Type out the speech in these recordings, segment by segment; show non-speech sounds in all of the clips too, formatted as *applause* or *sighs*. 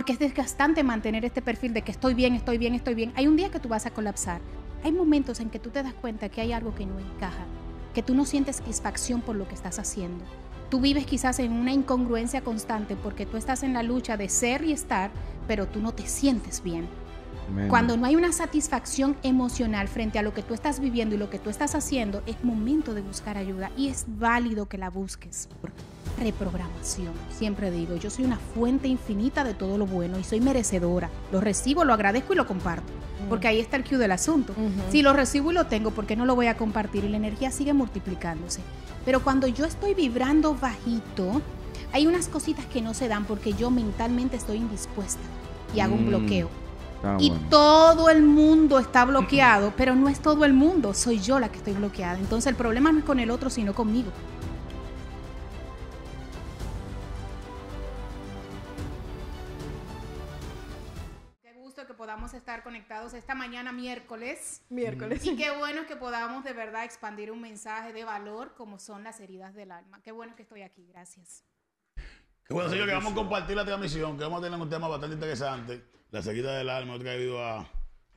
porque es desgastante mantener este perfil de que estoy bien, estoy bien, estoy bien. Hay un día que tú vas a colapsar. Hay momentos en que tú te das cuenta que hay algo que no encaja, que tú no sientes satisfacción por lo que estás haciendo. Tú vives quizás en una incongruencia constante porque tú estás en la lucha de ser y estar, pero tú no te sientes bien. Cuando no hay una satisfacción emocional frente a lo que tú estás viviendo y lo que tú estás haciendo, es momento de buscar ayuda y es válido que la busques. reprogramación. Siempre digo, yo soy una fuente infinita de todo lo bueno y soy merecedora. Lo recibo, lo agradezco y lo comparto. Mm. Porque ahí está el cue del asunto. Si lo recibo y lo tengo, ¿por qué no lo voy a compartir? Y la energía sigue multiplicándose. Pero cuando yo estoy vibrando bajito, hay unas cositas que no se dan porque yo mentalmente estoy indispuesta y hago un mm. bloqueo Ah, y todo el mundo está bloqueado, *clears throat* pero no es todo el mundo, soy yo la que estoy bloqueada. Entonces el problema no es con el otro, sino conmigo. Qué gusto que podamos estar conectados esta mañana miércoles. Miércoles. Y *laughs* qué bueno que podamos de verdad expandir un mensaje de valor como son las heridas del alma. Qué bueno que estoy aquí, gracias bueno, Que vamos a compartir la transmisión, que vamos a tener un tema bastante interesante. La seguida del alma, he traído a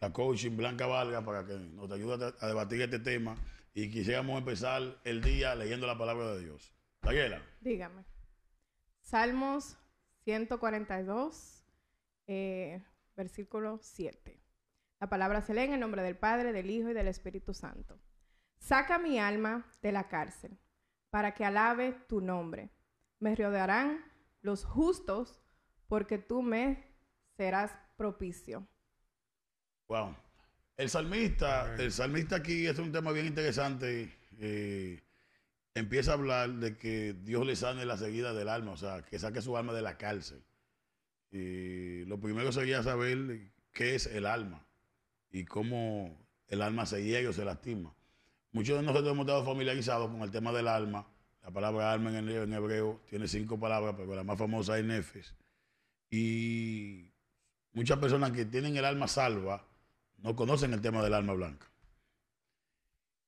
la coaching Blanca Valga para que nos ayude a, debatir este tema. Y quisiéramos empezar el día leyendo la palabra de Dios. Daniela. Dígame. Salmos 142, eh, versículo 7. La palabra se lee en el nombre del Padre, del Hijo y del Espíritu Santo. Saca mi alma de la cárcel, para que alabe tu nombre. Me rodearán los justos, porque tú me serás propicio. Wow. El salmista, el salmista aquí es un tema bien interesante. Eh, empieza a hablar de que Dios le sane la seguida del alma, o sea, que saque su alma de la cárcel. Y lo primero sería saber qué es el alma y cómo el alma se llega o se lastima. Muchos de nosotros hemos estado familiarizados con el tema del alma la palabra alma en, hebreo tiene cinco palabras, pero la más famosa es nefes. Y muchas personas que tienen el alma salva no conocen el tema del alma blanca.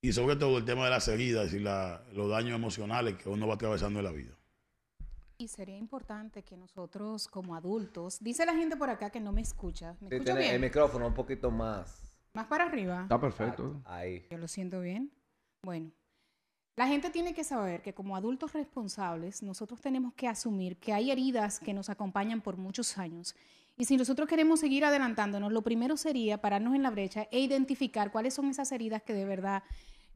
Y sobre todo el tema de las heridas y los daños emocionales que uno va atravesando en la vida. Y sería importante que nosotros como adultos, dice la gente por acá que no me escucha, ¿me escucha el micrófono un poquito más. Más para arriba. Está perfecto. Ahí. Yo lo siento bien. Bueno, la gente tiene que saber que como adultos responsables nosotros tenemos que asumir que hay heridas que nos acompañan por muchos años. Y si nosotros queremos seguir adelantándonos, lo primero sería pararnos en la brecha e identificar cuáles son esas heridas que de verdad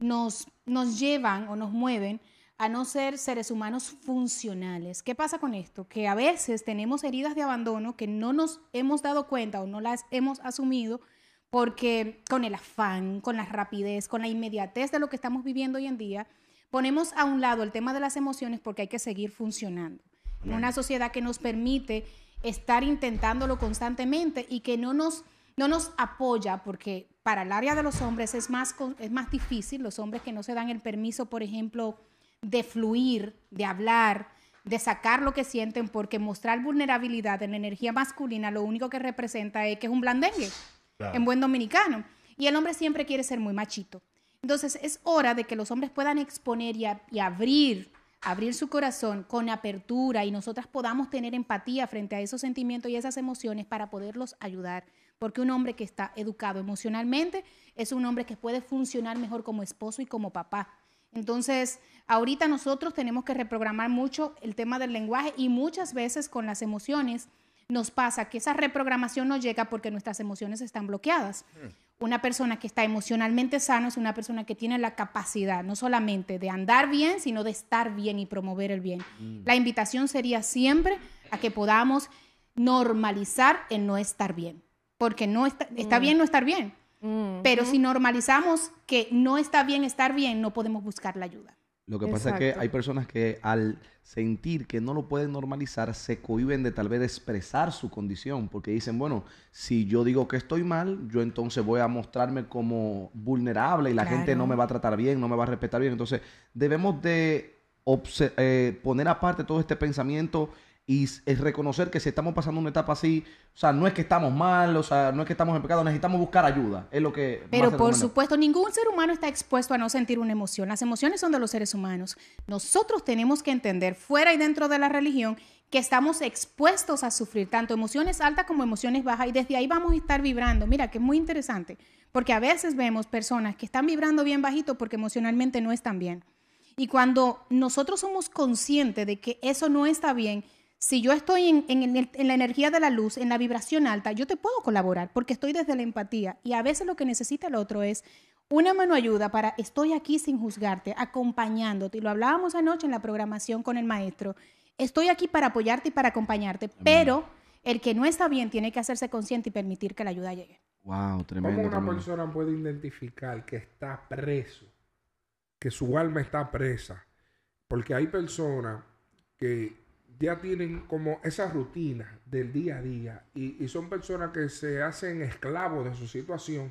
nos, nos llevan o nos mueven a no ser seres humanos funcionales. ¿Qué pasa con esto? Que a veces tenemos heridas de abandono que no nos hemos dado cuenta o no las hemos asumido porque con el afán, con la rapidez, con la inmediatez de lo que estamos viviendo hoy en día, ponemos a un lado el tema de las emociones porque hay que seguir funcionando. En una sociedad que nos permite estar intentándolo constantemente y que no nos, no nos apoya porque para el área de los hombres es más, es más difícil, los hombres que no se dan el permiso, por ejemplo, de fluir, de hablar, de sacar lo que sienten, porque mostrar vulnerabilidad en la energía masculina lo único que representa es que es un blandengue, en buen dominicano. Y el hombre siempre quiere ser muy machito. Entonces es hora de que los hombres puedan exponer y, abrir abrir su corazón con apertura y nosotras podamos tener empatía frente a esos sentimientos y esas emociones para poderlos ayudar. Porque un hombre que está educado emocionalmente es un hombre que puede funcionar mejor como esposo y como papá. Entonces, ahorita nosotros tenemos que reprogramar mucho el tema del lenguaje y muchas veces con las emociones nos pasa que esa reprogramación no llega porque nuestras emociones están bloqueadas una persona que está emocionalmente sano es una persona que tiene la capacidad no solamente de andar bien, sino de estar bien y promover el bien. Mm. La invitación sería siempre a que podamos normalizar el no estar bien, porque no está, mm. bien no estar bien, mm. pero si normalizamos que no está bien estar bien, no podemos buscar la ayuda. Lo que pasa es que hay personas que al sentir que no lo pueden normalizar, se cohiben de tal vez expresar su condición, porque dicen, bueno, si yo digo que estoy mal, yo entonces voy a mostrarme como vulnerable y la gente no me va a tratar bien, no me va a respetar bien. Entonces, debemos de eh, poner aparte todo este pensamiento y es reconocer que si estamos pasando una etapa así, o sea, no es que estamos mal, o sea, no es que estamos en pecado, necesitamos buscar ayuda, es lo que... Pero por supuesto, ningún ser humano está expuesto a no sentir una emoción, las emociones son de los seres humanos. Nosotros tenemos que entender, fuera y dentro de la religión, que estamos expuestos a sufrir tanto emociones altas como emociones bajas y desde ahí vamos a estar vibrando. Mira, que es muy interesante, porque a veces vemos personas que están vibrando bien bajito porque emocionalmente no están bien. Y cuando nosotros somos conscientes de que eso no está bien, si yo estoy en, la energía de la luz, en la vibración alta, yo te puedo colaborar porque estoy desde la empatía y a veces lo que necesita el otro es una mano ayuda para estoy aquí sin juzgarte, acompañándote. lo hablábamos anoche en la programación con el maestro. Estoy aquí para apoyarte y para acompañarte, pero el que no está bien tiene que hacerse consciente y permitir que la ayuda llegue. Wow, tremendo. ¿Cómo una persona puede identificar que está preso, que su alma está presa? Porque hay personas que ya tienen como esa rutina del día a día y, son personas que se hacen esclavos de su situación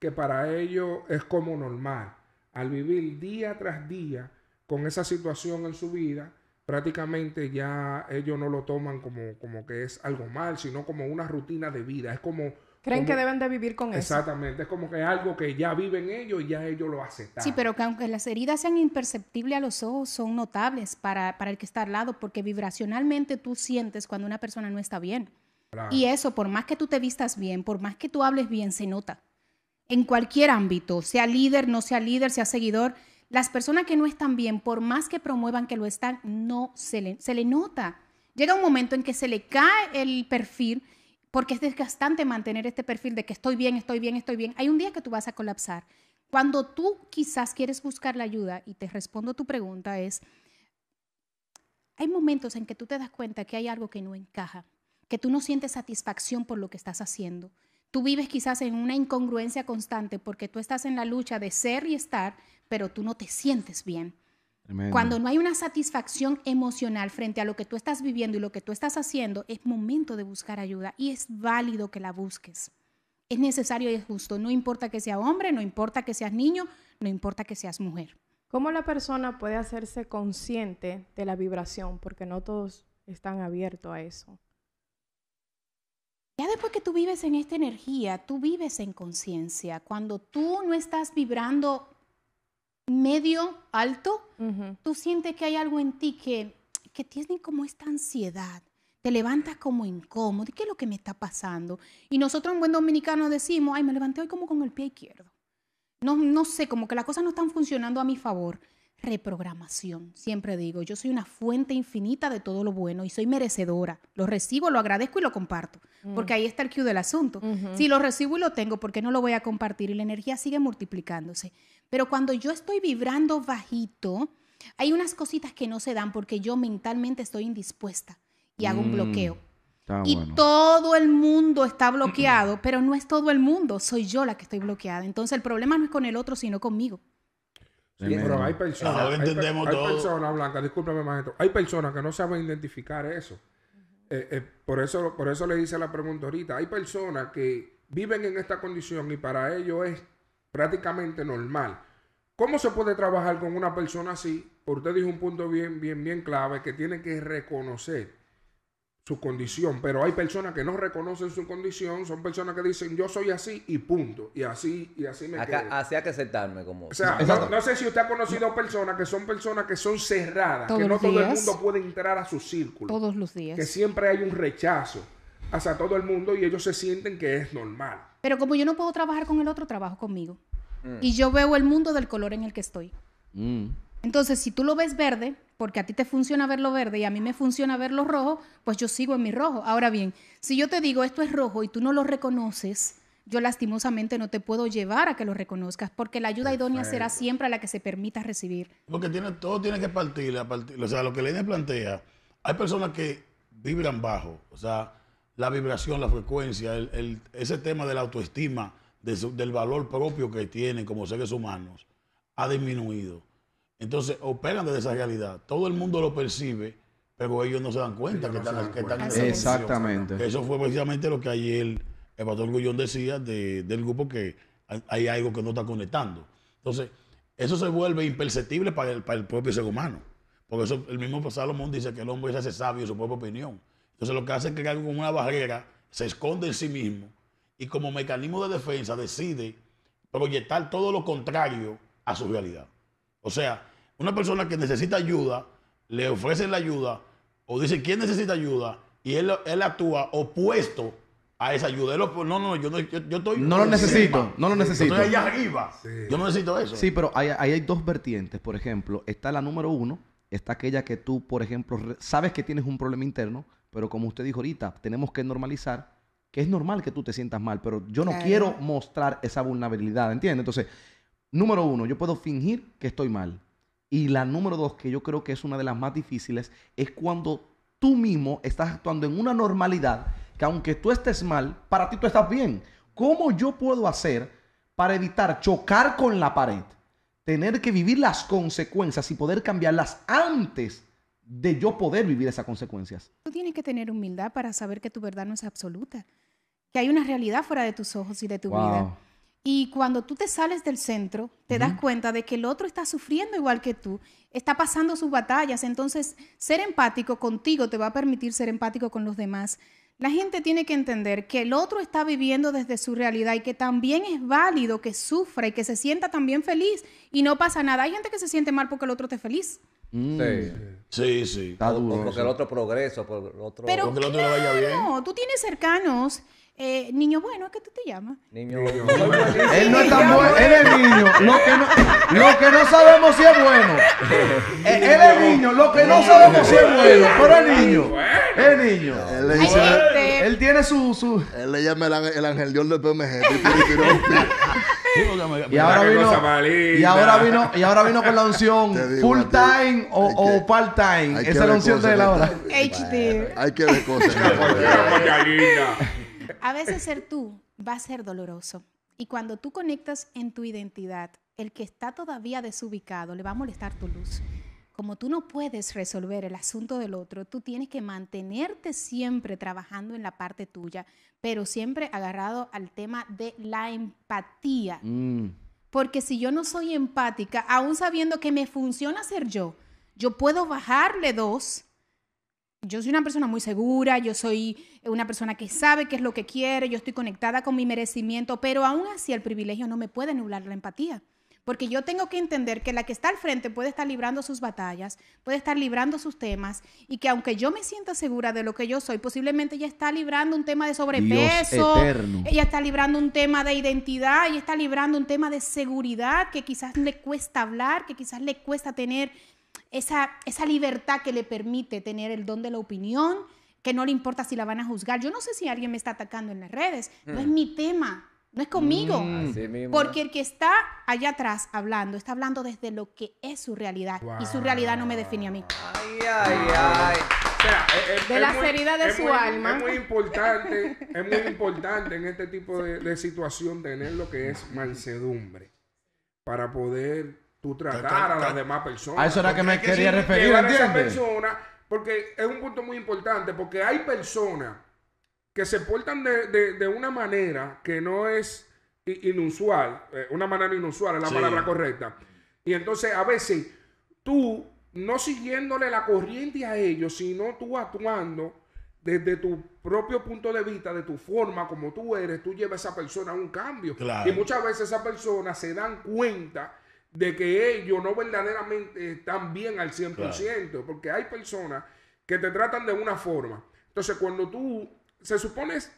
que para ellos es como normal. Al vivir día tras día con esa situación en su vida, prácticamente ya ellos no lo toman como, como que es algo mal, sino como una rutina de vida. Es como Creen que deben de vivir con eso. Exactamente, es como que es algo que ya viven ellos y ya ellos lo aceptan. Sí, pero que aunque las heridas sean imperceptibles a los ojos, son notables para, para el que está al lado, porque vibracionalmente tú sientes cuando una persona no está bien. Y eso, por más que tú te vistas bien, por más que tú hables bien, se nota. En cualquier ámbito, sea líder, no sea líder, sea seguidor, las personas que no están bien, por más que promuevan que lo están, no se le, se le nota. Llega un momento en que se le cae el perfil porque es desgastante mantener este perfil de que estoy bien, estoy bien, estoy bien. Hay un día que tú vas a colapsar. Cuando tú quizás quieres buscar la ayuda, y te respondo tu pregunta, es, hay momentos en que tú te das cuenta que hay algo que no encaja, que tú no sientes satisfacción por lo que estás haciendo. Tú vives quizás en una incongruencia constante porque tú estás en la lucha de ser y estar, pero tú no te sientes bien. Cuando no hay una satisfacción emocional frente a lo que tú estás viviendo y lo que tú estás haciendo, es momento de buscar ayuda y es válido que la busques. Es necesario y es justo, no importa que sea hombre, no importa que seas niño, no importa que seas mujer. ¿Cómo la persona puede hacerse consciente de la vibración? Porque no todos están abiertos a eso. Ya después que tú vives en esta energía, tú vives en conciencia. Cuando tú no estás vibrando medio alto, tú sientes que hay algo en ti que, que tiene como esta ansiedad, te levantas como incómodo, ¿qué es lo que me está pasando? Y nosotros en buen dominicano decimos, ay, me levanté hoy como con el pie izquierdo. No, no sé, como que las cosas no están funcionando a mi favor. Reprogramación, siempre digo, yo soy una fuente infinita de todo lo bueno y soy merecedora. Lo recibo, lo agradezco y lo comparto, mm. porque ahí está el cue del asunto. Si lo recibo y lo tengo, ¿por qué no lo voy a compartir? Y la energía sigue multiplicándose. Pero cuando yo estoy vibrando bajito, hay unas cositas que no se dan porque yo mentalmente estoy indispuesta y hago un mm, bloqueo. Y todo el mundo está *clears throat* bloqueado, pero no es todo el mundo, soy yo la que estoy bloqueada. Entonces el problema no es con el otro, sino conmigo. pero hay personas, entendemos hay, personas, discúlpame, maestro, hay personas que no saben identificar eso. Eh, eh, por eso. Por eso le hice la pregunta ahorita. Hay personas que viven en esta condición y para ellos es prácticamente normal. ¿Cómo se puede trabajar con una persona así? Usted dijo un punto bien, bien, bien clave que tiene que reconocer su condición, pero hay personas que no reconocen su condición, son personas que dicen yo soy así y punto, y así y así me Acá, quedo. que aceptarme como. no, sé si usted ha conocido personas que son personas que son cerradas, que no todo el mundo puede entrar a su círculo. Todos los días. Que siempre hay un rechazo hacia todo el mundo y ellos se sienten que es normal. Pero como yo no puedo trabajar con el otro, trabajo conmigo. Mm. Y yo veo el mundo del color en el que estoy. Mm. Entonces, si tú lo ves verde, porque a ti te funciona verlo verde y a mí me funciona verlo rojo, pues yo sigo en mi rojo. Ahora bien, si yo te digo esto es rojo y tú no lo reconoces, yo lastimosamente no te puedo llevar a que lo reconozcas, porque la ayuda idónea será siempre la que se permita recibir. Porque tiene, todo tiene que partir, o sea, lo que Leina plantea, hay personas que vibran bajo, o sea, la vibración, la frecuencia, el, ese tema de la autoestima, del valor propio que tienen como seres humanos, ha disminuido. Entonces, operan desde esa realidad. Todo el mundo lo percibe, pero ellos no se dan cuenta que, están, en están, en Exactamente. Eso fue precisamente lo que ayer el pastor Gullón decía del grupo que hay algo que no está conectando. Entonces, eso se vuelve imperceptible para el, para el propio ser humano. Por eso el mismo Salomón dice que el hombre se hace sabio de su propia opinión. Entonces lo que hace es crear una barrera, se esconde en sí mismo y como mecanismo de defensa decide proyectar todo lo contrario a su realidad. O sea, una persona que necesita ayuda, le ofrece la ayuda o dice quién necesita ayuda y él, él actúa opuesto a esa ayuda. no, no, yo, yo, estoy... No lo necesito, no lo necesito. estoy allá arriba. Yo no necesito eso. Sí, pero ahí hay, dos vertientes. Por ejemplo, está la número uno, está aquella que tú, por ejemplo, sabes que tienes un problema interno, pero como usted dijo ahorita, tenemos que normalizar que es normal que tú te sientas mal, pero yo no quiero mostrar esa vulnerabilidad, ¿entiendes? Entonces, número uno, yo puedo fingir que estoy mal. Y la número dos, que yo creo que es una de las más difíciles, es cuando tú mismo estás actuando en una normalidad que aunque tú estés mal, para ti tú estás bien. ¿Cómo yo puedo hacer para evitar chocar con la pared? Tener que vivir las consecuencias y poder cambiarlas antes de yo poder vivir esas consecuencias. Tú tienes que tener humildad para saber que tu verdad no es absoluta, que hay una realidad fuera de tus ojos y de tu vida. Y cuando tú te sales del centro, te das cuenta de que el otro está sufriendo igual que tú, está pasando sus batallas. Entonces, ser empático contigo te va a permitir ser empático con los demás. La gente tiene que entender que el otro está viviendo desde su realidad y que también es válido que sufra y que se sienta también feliz y no pasa nada. Hay gente que se siente mal porque el otro esté feliz. Mm. Sí. Sí, Está duro. Porque pues, el otro progreso, por el otro. porque el otro vaya bien. No, tú tienes cercanos. Eh, niño bueno, qué tú te llamas? Niño bueno. él no es tan bueno, él es niño. Lo que, no, lo que no sabemos si es bueno. *laughs* Eh, él es niño, lo que no sabemos si es bueno, pero es niño. Es niño. Este. Él, tiene su, su... Él le llama el, el ángel de PMG. *laughs* y ahora vino, y ahora vino, y ahora vino con la unción *laughs* full time o, part time. Esa es la unción de la hora. *laughs* Hay que ver cosas. a veces ser tú va a ser doloroso. Y cuando tú conectas en tu identidad, el que está todavía desubicado le va a molestar tu luz. Como tú no puedes resolver el asunto del otro, tú tienes que mantenerte siempre trabajando en la parte tuya pero siempre agarrado al tema de la empatía. Mm. Porque si yo no soy empática, aún sabiendo que me funciona ser yo, yo puedo bajarle dos. Yo soy una persona muy segura, yo soy una persona que sabe qué es lo que quiere, yo estoy conectada con mi merecimiento, pero aún así el privilegio no me puede nublar la empatía. Porque yo tengo que entender que la que está al frente puede estar librando sus batallas, puede estar librando sus temas y que aunque yo me sienta segura de lo que yo soy, posiblemente ella está librando un tema de sobrepeso, ella está librando un tema de identidad, ella está librando un tema de seguridad que quizás le cuesta hablar, que quizás le cuesta tener esa, esa libertad que le permite tener el don de la opinión, que no le importa si la van a juzgar. Yo no sé si alguien me está atacando en las redes, no es mm. mi tema. No es conmigo. Mm, porque el que está allá atrás hablando, está hablando desde lo que es su realidad. Y su realidad no me define a mí. Ay, ay, ay. E, e, de la seriedad de su alma. Es muy importante, es muy importante en este tipo de, situación tener lo que es mansedumbre. Para poder tú tratar a las demás personas. A eso era que me quería referir, ¿entiendes? porque es un punto muy importante, porque hay personas que se portan de, una manera que no es inusual, eh, una manera inusual es la palabra correcta. Y entonces a veces tú, no siguiéndole la corriente a ellos, sino tú actuando desde tu propio punto de vista, de tu forma, como tú eres, tú llevas a esa persona a un cambio. Y muchas veces esa persona se dan cuenta de que ellos no verdaderamente están bien al 100%, porque hay personas que te tratan de una forma. Entonces, cuando tú se supone es,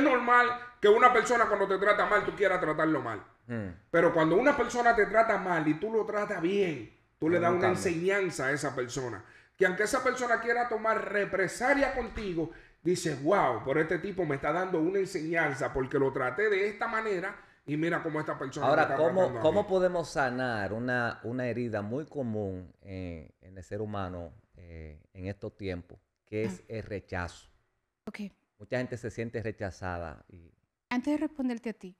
normal que una persona cuando te trata mal, tú quieras tratarlo mal. Mm. Pero cuando una persona te trata mal y tú lo tratas bien, tú le das una enseñanza a esa persona. Que aunque esa persona quiera tomar represalia contigo, dices, wow, por este tipo me está dando una enseñanza porque lo traté de esta manera y mira cómo esta persona. Ahora, ¿cómo, ¿cómo podemos sanar una, una herida muy común en el ser humano eh, en estos tiempos, que ah. es el rechazo? Mucha gente se siente rechazada. Antes de responderte a ti,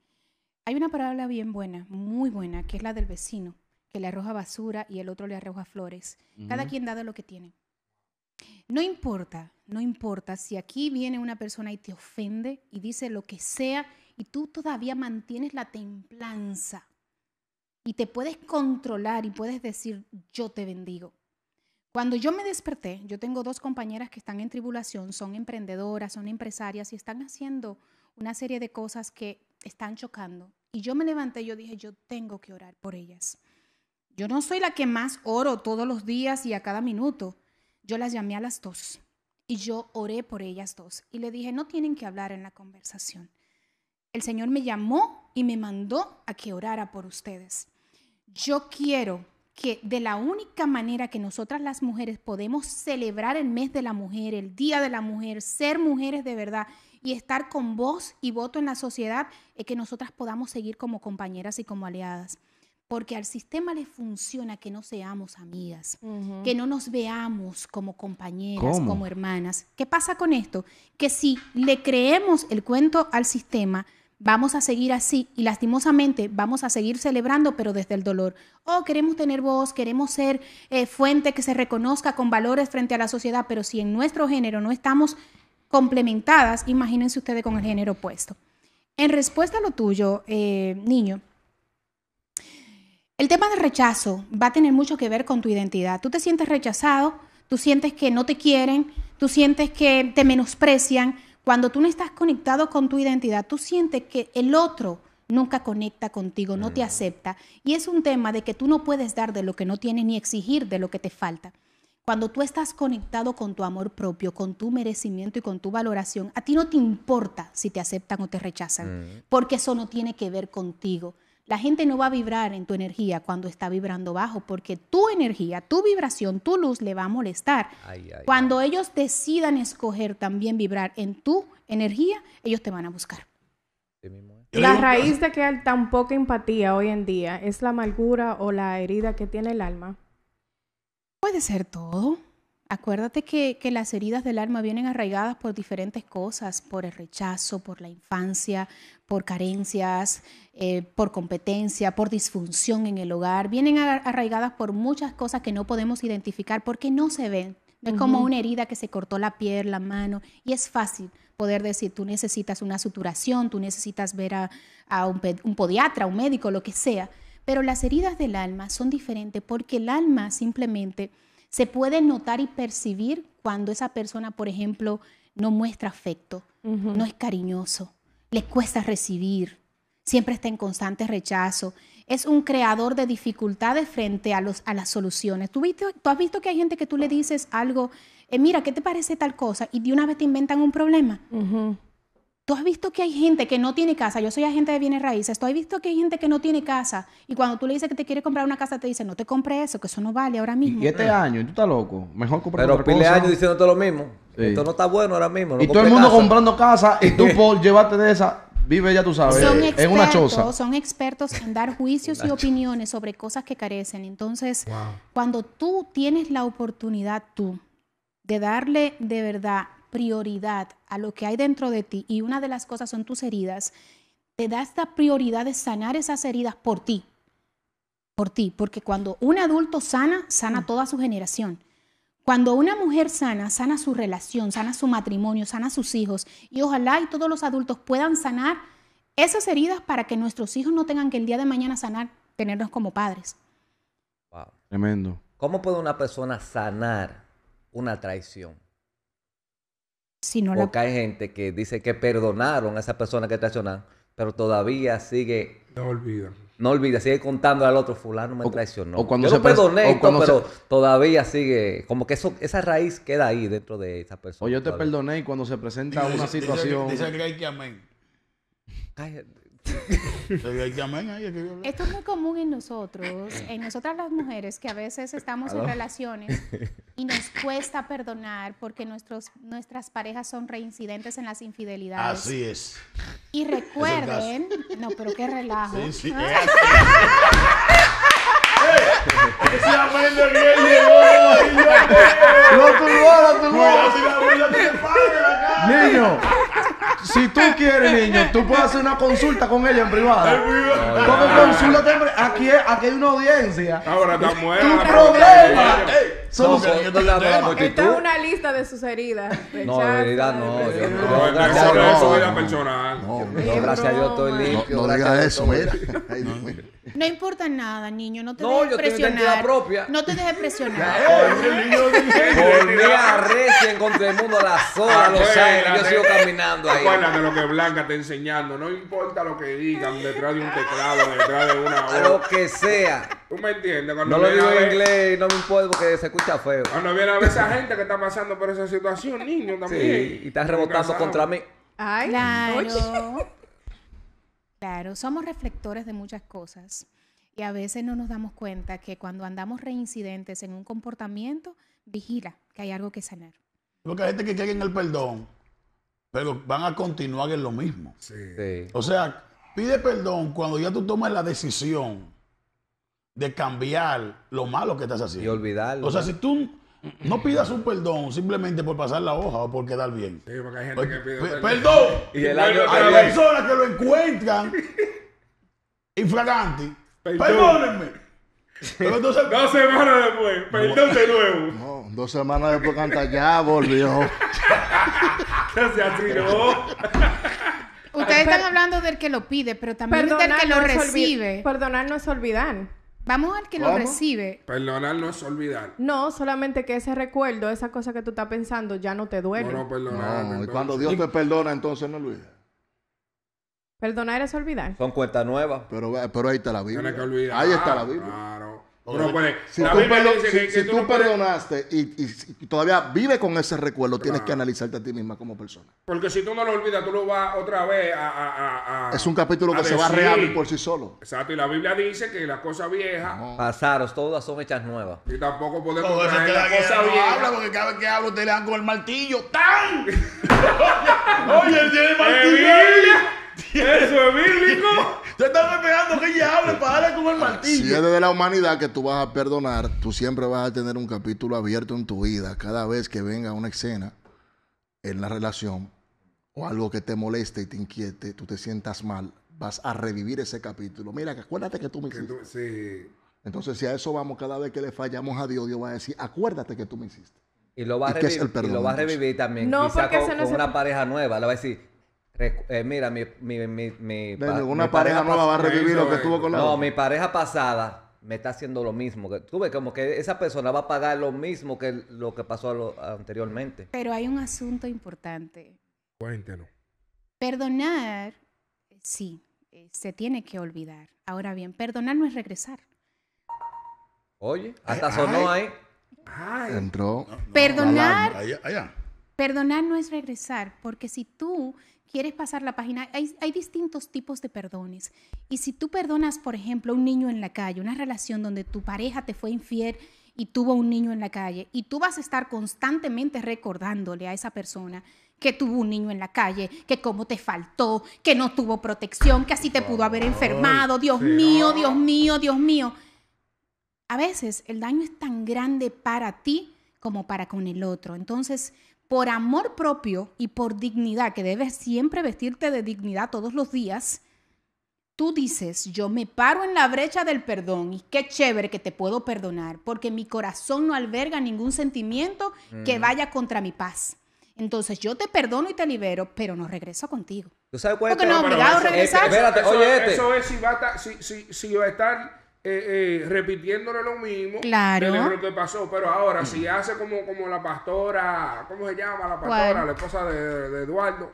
hay una palabra bien buena, muy buena, que es la del vecino, que le arroja basura y el otro le arroja flores. Cada quien da de lo que tiene. No importa, no importa si aquí viene una persona y te ofende y dice lo que sea y tú todavía mantienes la templanza y te puedes controlar y puedes decir yo te bendigo. Cuando yo me desperté, yo tengo dos compañeras que están en tribulación, son emprendedoras, son empresarias y están haciendo una serie de cosas que están chocando. Y yo me levanté y yo dije, yo tengo que orar por ellas. Yo no soy la que más oro todos los días y a cada minuto. Yo las llamé a las dos y yo oré por ellas dos y le dije, no tienen que hablar en la conversación. El Señor me llamó y me mandó a que orara por ustedes. Yo quiero que de la única manera que nosotras las mujeres podemos celebrar el mes de la mujer, el día de la mujer, ser mujeres de verdad y estar con voz y voto en la sociedad, es que nosotras podamos seguir como compañeras y como aliadas. Porque al sistema le funciona que no seamos amigas, que no nos veamos como compañeras, como hermanas. ¿Qué pasa con esto? Que si le creemos el cuento al sistema, vamos a seguir así y lastimosamente vamos a seguir celebrando, pero desde el dolor. Oh, queremos tener voz, queremos ser eh, fuente que se reconozca con valores frente a la sociedad, pero si en nuestro género no estamos complementadas, imagínense ustedes con el género opuesto. En respuesta a lo tuyo, eh, niño, el tema del rechazo va a tener mucho que ver con tu identidad. Tú te sientes rechazado, tú sientes que no te quieren, tú sientes que te menosprecian, cuando tú no estás conectado con tu identidad, tú sientes que el otro nunca conecta contigo, no te mm. acepta. Y es un tema de que tú no puedes dar de lo que no tienes ni exigir de lo que te falta. Cuando tú estás conectado con tu amor propio, con tu merecimiento y con tu valoración, a ti no te importa si te aceptan o te rechazan, mm. porque eso no tiene que ver contigo. La gente no va a vibrar en tu energía cuando está vibrando bajo, porque tu energía, tu vibración, tu luz le va a molestar. cuando ellos decidan escoger también vibrar en tu energía, ellos te van a buscar. La raíz de que hay tan poca empatía hoy en día es la amargura o la herida que tiene el alma. Puede ser todo. Acuérdate que, las heridas del alma vienen arraigadas por diferentes cosas, por el rechazo, por la infancia, por carencias, eh, por competencia, por disfunción en el hogar. Vienen arraigadas por muchas cosas que no podemos identificar porque no se ven. es como una herida que se cortó la piel, la mano, y es fácil poder decir, tú necesitas una suturación, tú necesitas ver a, un, un podiatra, un médico, lo que sea. Pero las heridas del alma son diferentes porque el alma simplemente se puede notar y percibir cuando esa persona, por ejemplo, no muestra afecto, no es cariñoso, le cuesta recibir, siempre está en constante rechazo. Es un creador de dificultades frente a, los, a las soluciones. ¿Tú, tú has visto que hay gente que tú le dices algo, eh, mira, ¿qué te parece tal cosa? Y de una vez te inventan un problema. Tú has visto que hay gente que no tiene casa. Yo soy agente de bienes raíces. Tú has visto que hay gente que no tiene casa. Y cuando tú le dices que te quiere comprar una casa, te dice, no te compre eso, que eso no vale ahora mismo. Y este año, tú estás loco. Mejor comprar Pero pile años diciéndote lo mismo. Esto no está bueno ahora mismo. y todo el mundo comprando casa y tú *laughs* por llevarte de esa, vive ya tú sabes, son expertos, en Son expertos en dar juicios y opiniones sobre cosas que carecen. Entonces, cuando tú tienes la oportunidad tú de darle de verdad prioridad a lo que hay dentro de ti y una de las cosas son tus heridas, te da esta prioridad de sanar esas heridas por ti, por ti, porque cuando un adulto sana, sana mm. toda su generación. Cuando una mujer sana, sana su relación, sana su matrimonio, sana sus hijos y ojalá y todos los adultos puedan sanar esas heridas para que nuestros hijos no tengan que el día de mañana sanar, tenernos como padres. Wow. Tremendo. ¿Cómo puede una persona sanar una traición? Porque hay gente que dice que perdonaron a esa persona que traicionaron, pero todavía sigue. No olvida. No olvida, sigue contando al otro, fulano me traicionó. cuando Yo se perdoné, pero todavía sigue. Como que esa raíz queda ahí dentro de esa persona. O yo te perdoné y cuando se presenta una situación. Dice, que amén. Cállate. Esto es muy común en nosotros, en nosotras las mujeres, que a veces estamos en relaciones *laughs* y nos cuesta perdonar porque nuestros, nuestras parejas son reincidentes en las infidelidades. Así es. Y recuerden, no, pero qué relajo. Niño, si tú quieres, niño, tú puedes hacer una consulta con ella en privado. Porque consulta? aquí, aquí hay una audiencia. Ahora está muerta. Tu problema. Ey, Solución. Esto es lista de sus heridas. no, heridas no. no, no, eso, no, personal. No, no, gracias a Dios estoy limpio. No, digas eso, mira. No importa nada, niño. No te dejes presionar. propia. No te dejes presionar. Volví a recién contra el mundo a la sola, los aires. Yo sigo caminando ahí. Acuérdate lo que Blanca está enseñando. No importa lo que digan detrás de un teclado, detrás de una voz. Lo que sea. ¿Tú me entiendes? no lo digo en inglés, no me importa porque se escucha feo. Cuando viene a ver esa gente que está pasando por esa situación, niño, también. Sí, y estás rebotando contra mí. Ay, claro. *laughs* claro, somos reflectores de muchas cosas. Y a veces no nos damos cuenta que cuando andamos reincidentes en un comportamiento, vigila que hay algo que sanar. Porque hay gente que quiere en el perdón, pero van a continuar en lo mismo. sí. O sea, pide perdón cuando ya tú tomas la decisión de cambiar lo malo que estás haciendo. Y olvidarlo. O sea, si tú no pidas un perdón simplemente por pasar la hoja o por quedar bien. Sí, porque hay gente que pide perdón. Y el año personas que lo encuentran infragante. Perdónenme. dos semanas después, perdón de nuevo. No, dos semanas después canta ya, volvió. *laughs* Se atiró. Ustedes están hablando del que lo pide, pero también del que lo recibe. Perdonar no es olvidar. Vamos al que lo recibe. Perdonar no es olvidar. No, solamente que ese recuerdo, esa cosa que tú estás pensando, ya no te duele. No, no, perdonar. No, y cuando Dios te perdona, entonces no olvidas. Perdonar es olvidar. Son cuentas nuevas. Pero, pero ahí está la Biblia. que olvidar. Ahí está la Biblia. Ah, puede. Si tú, que, si tú, perdonaste y, y, todavía vive con ese recuerdo, tienes que analizarte a ti misma como persona. Porque si tú no lo olvidas, tú lo vas otra vez a. a, a es un capítulo que se va a reabrir por sí solo. Exacto, y la Biblia dice que las cosas viejas. Pasaros, todas son hechas nuevas. Y tampoco podemos. Todo eso que la, cosa vieja. habla, porque cada vez que hablo, te le dan con el martillo. *laughs* ¡Tan! Oye, *laughs* tiene martillo. Eso es bíblico. Te *laughs* estaba esperando que ella hable para darle con el ah, martillo. Si es de la humanidad que tú vas a perdonar, tú siempre vas a tener un capítulo abierto en tu vida cada vez que venga una escena en la relación o algo que te moleste y te inquiete, tú te sientas mal, vas a revivir ese capítulo. Mira, acuérdate que tú me hiciste. sí. Entonces, si a eso vamos, cada vez que le fallamos a Dios, Dios va a decir, acuérdate que tú me hiciste. Y lo va, a, revivir, y lo va a revivir también. No, porque con, una pareja nueva. Le va a decir, eh, mira, mi, una pareja, nueva va a revivir lo que tuvo con No, mi pareja pasada me está haciendo lo mismo. Tú ves como que esa persona va a pagar lo mismo que lo que pasó anteriormente. Pero hay un asunto importante. Cuéntelo. Perdonar, sí, eh, se tiene que olvidar. Ahora bien, perdonar no es regresar. Oye, hasta sonó ahí. Entró. perdonar. allá. Perdonar no es regresar, porque si tú quieres pasar la página, hay, distintos tipos de perdones. Y si tú perdonas, por ejemplo, un niño en la calle, una relación donde tu pareja te fue infiel y tuvo un niño en la calle, y tú vas a estar constantemente recordándole a esa persona que tuvo un niño en la calle, que cómo te faltó, que no tuvo protección, que así te pudo haber enfermado, Dios mío, Dios mío, Dios mío. A veces el daño es tan grande para ti como para con el otro. Entonces, por amor propio y por dignidad, que debes siempre vestirte de dignidad todos los días, tú dices, yo me paro en la brecha del perdón y qué chévere que te puedo perdonar, porque mi corazón no alberga ningún sentimiento que mm. vaya contra mi paz. Entonces yo te perdono y te libero, pero no regreso contigo. ¿Tú sabes cuál es Porque no obligado a regresar. Este, espérate, este. eso es si va a estar eh, eh, repitiéndole lo mismo claro. lo que pasó. Pero ahora, si mm. hace como, como la pastora, ¿cómo se llama la pastora? La esposa de, Eduardo.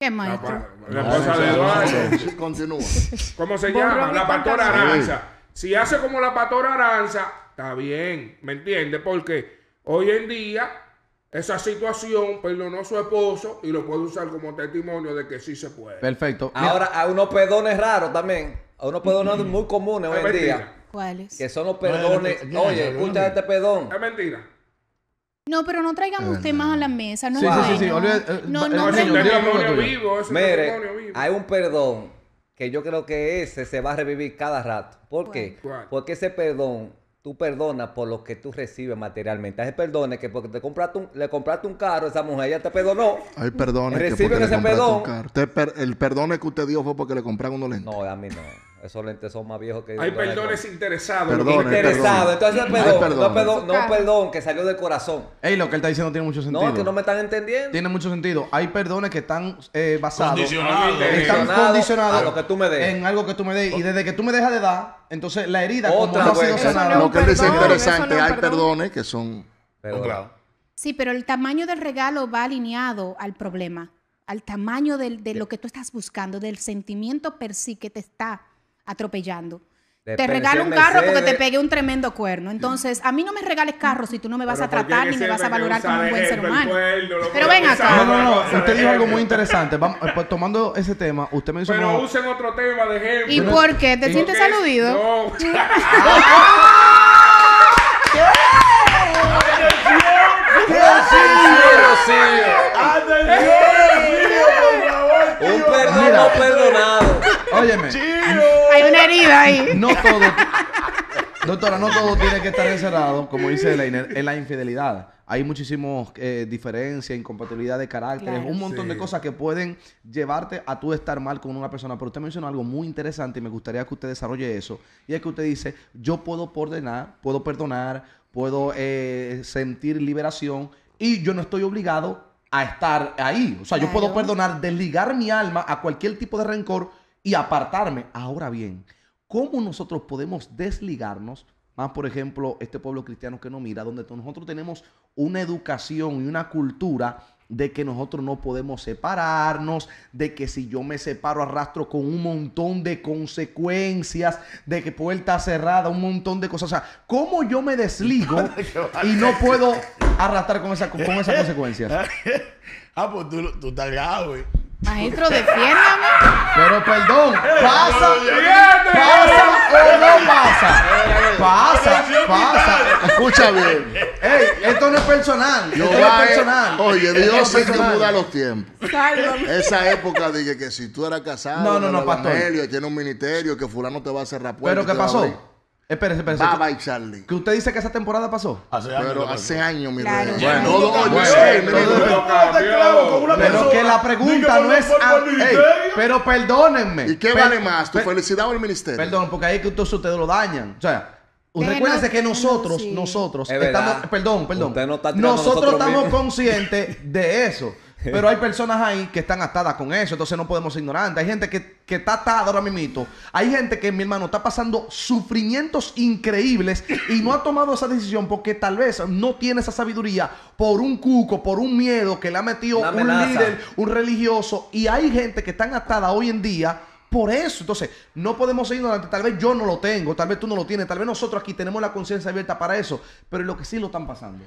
¿Qué maestro? La, esposa de Eduardo. *laughs* Continúa. ¿Cómo se llama? La pastora Aranza. Si hace como la pastora Aranza, está bien, ¿me entiendes? Porque hoy en día esa situación perdonó a su esposo y lo puede usar como testimonio de que sí se puede. Perfecto. Ahora, a unos pedones raros también unos perdones mm. muy comunes hoy en día. ¿Cuáles? Que son los perdones. Oye, escucha este perdón. Es mentira. No, pero no traigamos eh, más a la mesa. No sí, es no, no, es vivo. Mire, hay un perdón que yo creo que ese se va a revivir cada rato. ¿Por qué? Porque ese perdón tú perdonas por lo que tú recibes materialmente. Hay perdones que porque te compraste le compraste un carro, a esa mujer ella te perdonó. Hay perdones que porque ese perdón. el perdón que usted dio fue porque le compraron unos lentes. No, a mí no. Esos lentes son más viejos que. Hay perdones interesados. Perdón, interesados. Entonces, perdón, No, perdón, no perdón, que salió del corazón. Ey, lo que él está diciendo tiene mucho sentido. No, que no me están entendiendo. Tiene mucho sentido. Hay perdones que están eh, basados. Condicionados. Ah, están condicionados. A lo que tú me des. En algo que tú me des. Y desde que tú me dejas de dar, entonces la herida. no Ha sido sanada. Lo que es interesante. Hay perdones que son. Sí, pero el tamaño del regalo va alineado al problema, al tamaño de lo que tú estás buscando, del sentimiento per sí que te está atropellando. Te regalo un carro porque te pegué un tremendo cuerno. Entonces, a mí no me regales carro si tú no me vas a tratar ni me vas a valorar como un buen ser humano. Pero ven acá. No, no, no. Usted dijo algo muy interesante. Vamos, eh, pues, tomando ese tema, usted mencionó. Pero usen otro tema de ejemplo. ¿Y por qué? ¿Te sientes aludido? No. ¡Atención! *laughs* *laughs* ¡Atención! Un perdón no perdonado. Óyeme. Hay una herida ahí. No todo. Doctora, no todo tiene que estar encerrado, como dice Leiner, en la infidelidad. Hay muchísimas eh, diferencias, incompatibilidad de carácter, un montón de cosas que pueden llevarte a tú estar mal con una persona. Pero usted mencionó algo muy interesante y me gustaría que usted desarrolle eso. Y es que usted dice, yo puedo ordenar, puedo perdonar, puedo eh, sentir liberación y yo no estoy obligado a estar ahí. O sea, yo puedo perdonar, desligar mi alma a cualquier tipo de rencor y apartarme. Ahora bien, ¿cómo nosotros podemos desligarnos? Más, por ejemplo, este pueblo cristiano que no mira, donde nosotros tenemos una educación y una cultura de que nosotros no podemos separarnos, de que si yo me separo arrastro con un montón de consecuencias, de que puerta cerrada, un montón de cosas. O sea, ¿cómo yo me desligo *laughs* y no puedo arrastrar con, esa, con esas consecuencias? *laughs* ah, pues tú, tú estás güey. Maestro, defiéndame. Pero perdón, pasa, pasa o no pasa. Pasa, pasa. Escucha bien. Ey, esto no es personal. no es personal. Oye, Dios sé que muda los tiempos. Esa época dije que si tú eras casado, no, no, no, tiene un ministerio, que fulano te va a cerrar puertas. Pero ¿qué pasó? Espérese, espérese. Bye bye, Charlie. Que usted dice que esa temporada pasó. Hace años. Pero hace años, mi rey. Bueno, no, no, Pero que la pregunta no es. Ah, pero perdónenme. ¿Y qué vale más? ¿Tu felicidad o el ministerio? Perdón, porque ahí que ustedes lo dañan. O sea. Recuérdense que nosotros, nosotros, estamos, perdón, perdón, nosotros, estamos conscientes de eso. *laughs* Pero hay personas ahí que están atadas con eso, entonces no podemos ser ignorantes. Hay gente que, que está atada ahora mismo. Hay gente que, mi hermano, está pasando sufrimientos increíbles y no ha tomado esa decisión porque tal vez no tiene esa sabiduría por un cuco, por un miedo que le ha metido un líder, un religioso. Y hay gente que están atada hoy en día por eso. Entonces, no podemos ser ignorantes. Tal vez yo no lo tengo, tal vez tú no lo tienes, tal vez nosotros aquí tenemos la conciencia abierta para eso, pero lo que sí lo están pasando.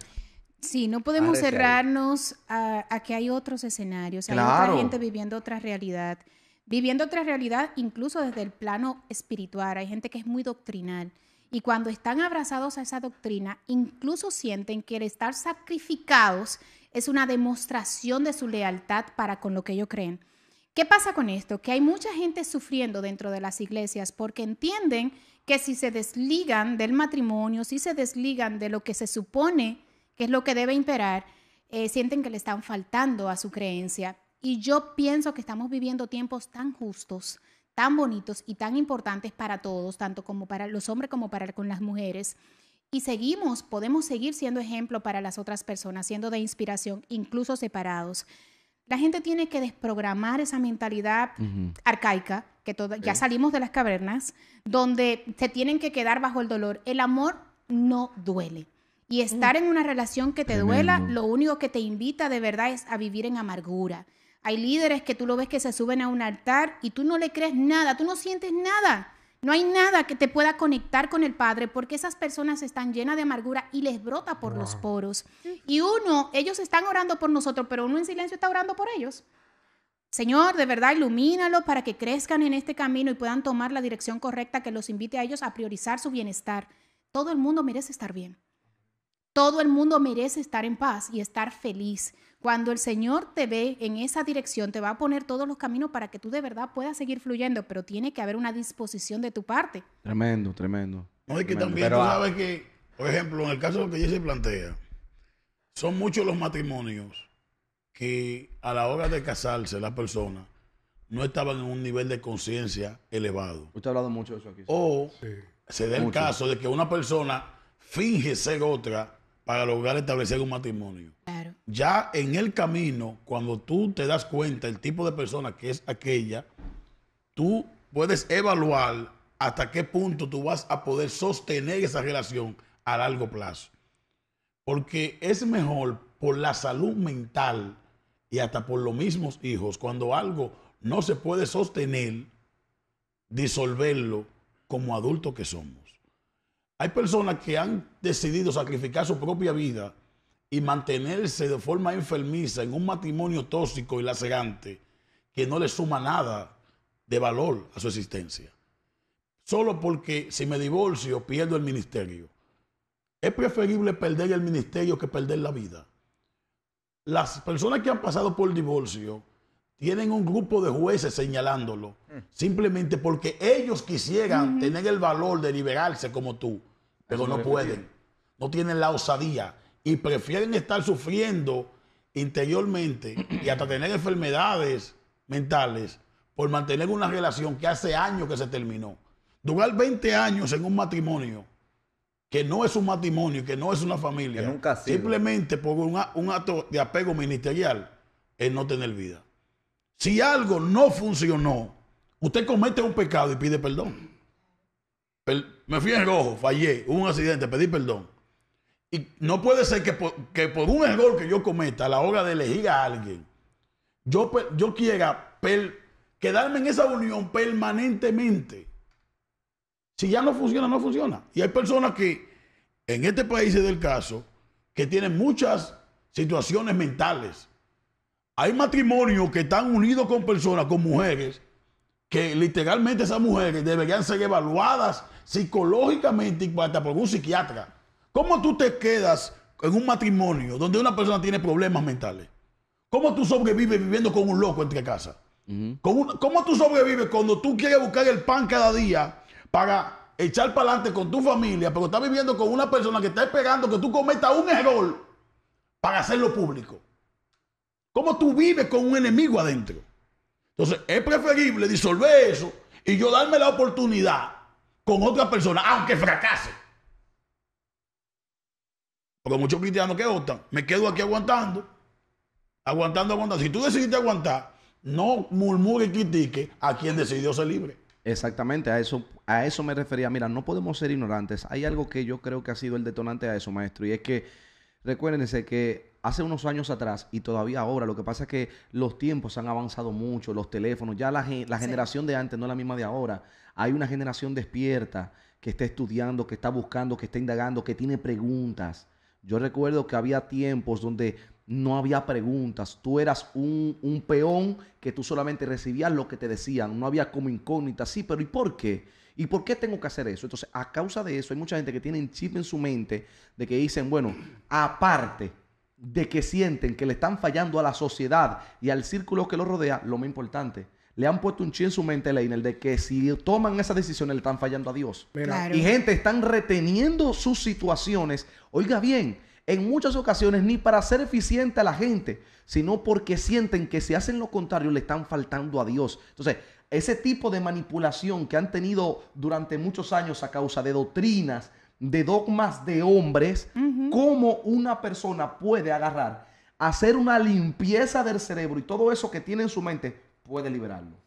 Sí, no podemos cerrarnos a, que hay otros escenarios, hay otra gente viviendo otra realidad, viviendo otra realidad incluso desde el plano espiritual. Hay gente que es muy doctrinal y cuando están abrazados a esa doctrina, incluso sienten que el estar sacrificados es una demostración de su lealtad para con lo que ellos creen. ¿Qué pasa con esto? Que hay mucha gente sufriendo dentro de las iglesias porque entienden que si se desligan del matrimonio, si se desligan de lo que se supone, Qué es lo que debe imperar, eh, sienten que le están faltando a su creencia. Y yo pienso que estamos viviendo tiempos tan justos, tan bonitos y tan importantes para todos, tanto como para los hombres como para con las mujeres. Y seguimos, podemos seguir siendo ejemplo para las otras personas, siendo de inspiración, incluso separados. La gente tiene que desprogramar esa mentalidad arcaica, que ya salimos de las cavernas, donde se tienen que quedar bajo el dolor. El amor no duele. Y estar en una relación que te duela, lo único que te invita de verdad es a vivir en amargura. Hay líderes que tú lo ves que se suben a un altar y tú no le crees nada, tú no sientes nada. No hay nada que te pueda conectar con el Padre porque esas personas están llenas de amargura y les brota por los poros. Y uno, ellos están orando por nosotros, pero uno en silencio está orando por ellos. Señor, de verdad, ilumínalo para que crezcan en este camino y puedan tomar la dirección correcta que los invite a ellos a priorizar su bienestar. Todo el mundo merece estar bien. Todo el mundo merece estar en paz y estar feliz. Cuando el Señor te ve en esa dirección, te va a poner todos los caminos para que tú de verdad puedas seguir fluyendo, pero tiene que haber una disposición de tu parte. Tremendo, tremendo. No, es que también tú sabes que, por ejemplo, en el caso de lo que ya se plantea, son muchos los matrimonios que a la hora de casarse la persona no estaban en un nivel de conciencia elevado. Usted ha hablado mucho de eso aquí. O se da el caso de que una persona finge ser otra para lograr establecer un matrimonio. Ya en el camino, cuando tú te das cuenta del tipo de persona que es aquella, tú puedes evaluar hasta qué punto tú vas a poder sostener esa relación a largo plazo. Porque es mejor por la salud mental y hasta por los mismos hijos, cuando algo no se puede sostener, disolverlo como adultos que somos. Hay personas que han decidido sacrificar su propia vida y mantenerse de forma enfermiza en un matrimonio tóxico y lacerante que no le suma nada de valor a su existencia. Solo porque si me divorcio pierdo el ministerio. Es preferible perder el ministerio que perder la vida. Las personas que han pasado por el divorcio tienen un grupo de jueces señalándolo, mm. simplemente porque ellos quisieran tener el valor de liberarse como tú, pero no pueden, no tienen la osadía y prefieren estar sufriendo interiormente y hasta tener enfermedades mentales por mantener una relación que hace años que se terminó. Durar 20 años en un matrimonio que no es un matrimonio, que no es una familia, simplemente por un acto de apego ministerial, es no tener vida. Si algo no funcionó, usted comete un pecado y pide perdón. Me fui en rojo, fallé, hubo un accidente, pedí perdón. Y no puede ser que por, por un error que yo cometa a la hora de elegir a alguien, yo, yo quiera quedarme en esa unión permanentemente. Si ya no funciona, no funciona. Y hay personas que, en este país es del caso, que tienen muchas situaciones mentales hay matrimonios que están unidos con personas, con mujeres, que literalmente esas mujeres deberían ser evaluadas psicológicamente hasta por un psiquiatra. ¿Cómo tú te quedas en un matrimonio donde una persona tiene problemas mentales? ¿Cómo tú sobrevives viviendo con un loco entre casa? ¿Cómo tú sobrevives cuando tú quieres buscar el pan cada día para echar para adelante con tu familia, pero estás viviendo con una persona que está esperando que tú cometas un error para hacerlo público? ¿Cómo tú vives con un enemigo adentro? Entonces, es preferible disolver eso y yo darme la oportunidad con otra persona, aunque fracase. Porque muchos cristianos que votan me quedo aquí aguantando, aguantando, aguantando. Si tú decidiste aguantar, no murmure y critique a quien decidió ser libre. Exactamente, a eso, a eso me refería. Mira, no podemos ser ignorantes. Hay algo que yo creo que ha sido el detonante a eso, maestro, y es que recuérdense que hace unos años atrás y todavía ahora. Lo que pasa es que los tiempos han avanzado mucho, los teléfonos, ya la, generación de antes no es la misma de ahora. Hay una generación despierta que está estudiando, que está buscando, que está indagando, que tiene preguntas. Yo recuerdo que había tiempos donde no había preguntas. Tú eras un, peón que tú solamente recibías lo que te decían. No había como incógnita. Sí, pero ¿y por qué? ¿Y por qué tengo que hacer eso? Entonces, a causa de eso, hay mucha gente que tiene un chip en su mente de que dicen, bueno, aparte de que sienten que le están fallando a la sociedad y al círculo que lo rodea, lo más importante, le han puesto un chi en su mente, Leiner, de que si toman esa decisión, le están fallando a Dios. Y gente están reteniendo sus situaciones. Oiga bien, en muchas ocasiones ni para ser eficiente a la gente, sino porque sienten que si hacen lo contrario le están faltando a Dios. Entonces, ese tipo de manipulación que han tenido durante muchos años a causa de doctrinas, de dogmas de hombres, cómo una persona puede agarrar, hacer una limpieza del cerebro y todo eso que tiene en su mente puede liberarlo.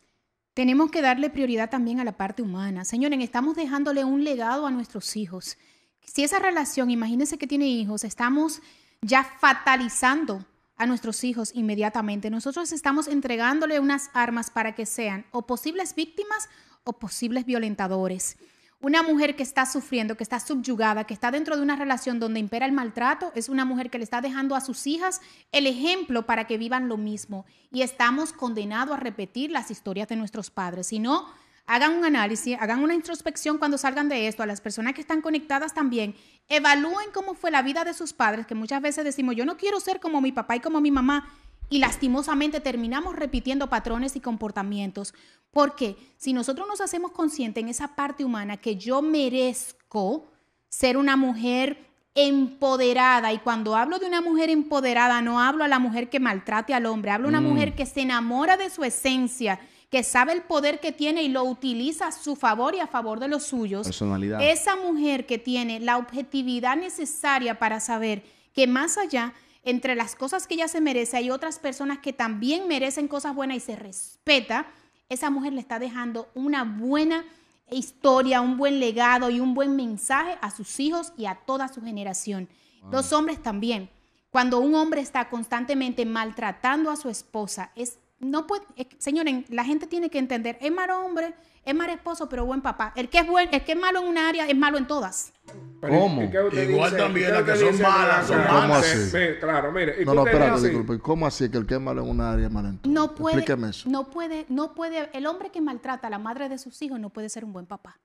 Tenemos que darle prioridad también a la parte humana. Señores, estamos dejándole un legado a nuestros hijos. Si esa relación, imagínense que tiene hijos, estamos ya fatalizando a nuestros hijos inmediatamente. Nosotros estamos entregándole unas armas para que sean o posibles víctimas o posibles violentadores. Una mujer que está sufriendo, que está subyugada, que está dentro de una relación donde impera el maltrato, es una mujer que le está dejando a sus hijas el ejemplo para que vivan lo mismo. Y estamos condenados a repetir las historias de nuestros padres. Si no, hagan un análisis, hagan una introspección cuando salgan de esto, a las personas que están conectadas también, evalúen cómo fue la vida de sus padres, que muchas veces decimos, yo no quiero ser como mi papá y como mi mamá, y lastimosamente terminamos repitiendo patrones y comportamientos. Porque si nosotros nos hacemos conscientes en esa parte humana que yo merezco ser una mujer empoderada, y cuando hablo de una mujer empoderada, no hablo a la mujer que maltrate al hombre, hablo a una mm. mujer que se enamora de su esencia, que sabe el poder que tiene y lo utiliza a su favor y a favor de los suyos. Esa mujer que tiene la objetividad necesaria para saber que más allá entre las cosas que ella se merece hay otras personas que también merecen cosas buenas y se respeta, esa mujer le está dejando una buena historia, un buen legado y un buen mensaje a sus hijos y a toda su generación. Los hombres también. Cuando un hombre está constantemente maltratando a su esposa, es no puede, señores, la gente tiene que entender, es malo hombre, es mal esposo, pero buen papá. El que es buen, el que es malo en una área es malo en todas. ¿Cómo? Igual también las que son malas, son malas. Claro, mire. No, no, espérate, disculpe. ¿Cómo así que el que es malo en una área es malo en todas? No puede, No puede, no puede, el hombre que maltrata a la madre de sus hijos no puede ser un buen papá.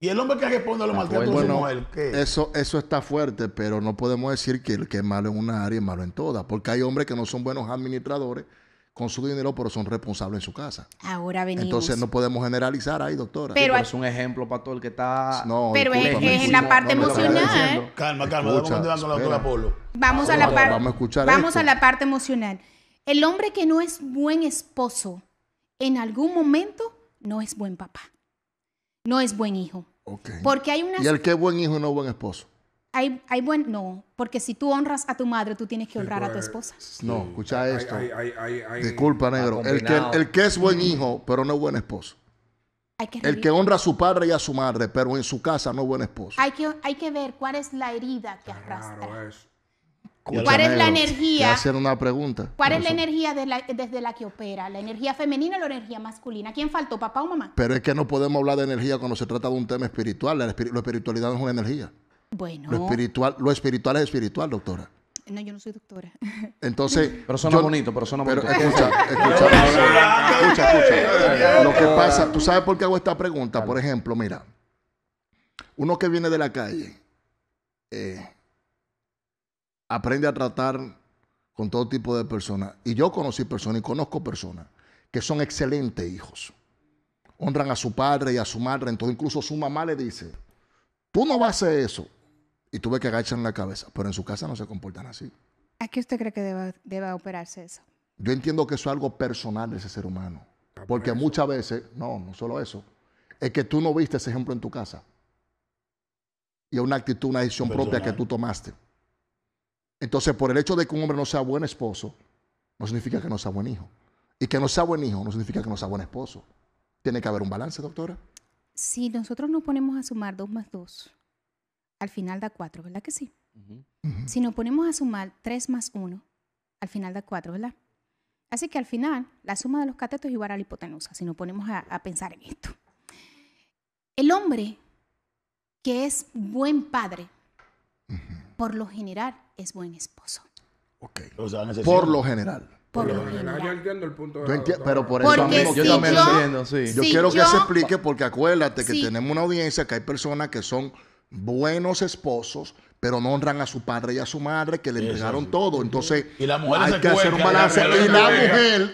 Y el hombre que responde a los maltratos bueno, su mujer, ¿qué? Eso, eso está fuerte, pero no podemos decir que el que es malo en una área es malo en todas, porque hay hombres que no son buenos administradores con su dinero, pero son responsables en su casa. Ahora venimos. Entonces no podemos generalizar ahí, doctora. Pero, es un ejemplo para todo el que está. No, pero es, en la parte emocional. Calma, calma, vamos, a la vamos a la parte. emocional. El hombre que no es buen esposo, en algún momento no es buen papá, no es buen hijo. Porque hay una. Y el que es buen hijo no es buen esposo hay, no, porque si tú honras a tu madre, tú tienes que honrar a tu pues, esposa. No, escucha esto. Disculpa, negro. El que, es buen hijo, pero no es buen esposo. el que honra a su padre y a su madre, pero en su casa no es buen esposo. Hay que, hay que ver cuál es la herida que arrastra. ¿Cuál es la energía? hacer una pregunta. ¿Cuál es la energía desde la que opera? ¿La energía femenina o la energía masculina? ¿Quién faltó, papá o mamá? Pero es que no podemos hablar de energía cuando se trata de un tema espiritual. la espiritualidad no es una energía. Lo espiritual, lo espiritual es espiritual, doctora. No, yo no soy doctora. *laughs* Entonces. Pero suena bonito, pero suena bonito. *laughs* Escucha, escucha, escucha, Lo que pasa, tú sabes por qué hago esta pregunta. Por ejemplo, mira. Uno que viene de la calle eh, aprende a tratar con todo tipo de personas. Y yo conocí personas y conozco personas que son excelentes hijos. Honran a su padre y a su madre. Entonces, incluso su mamá le dice: Tú no vas a hacer eso y tuve que agachar la cabeza. Pero en su casa no se comportan así. ¿A qué usted cree que deba, operarse eso? Yo entiendo que eso es algo personal de ese ser humano. Ah, porque muchas veces, no, no solo eso, es que tú no viste ese ejemplo en tu casa. Y es una actitud, una decisión propia que tú tomaste. Entonces, por el hecho de que un hombre no sea buen esposo, no significa que no sea buen hijo. Y que no sea buen hijo no significa que no sea buen esposo. Tiene que haber un balance, doctora. Si nosotros nos ponemos a sumar dos más dos, al final da 4, ¿verdad que sí? Si nos ponemos a sumar tres más uno, al final da cuatro, ¿verdad? Así que al final, la suma de los catetos es igual a la hipotenusa, si nos ponemos a, pensar en esto. El hombre que es buen padre, por lo general es buen esposo. Ok. por lo general. Por lo general. Yo entiendo el punto de Pero por eso mismo, yo también lo entiendo, sí. yo quiero que se explique porque acuérdate que tenemos una audiencia que hay personas que son buenos esposos, pero no honran a su padre y a su madre que le entregaron todo. Entonces, y la mujer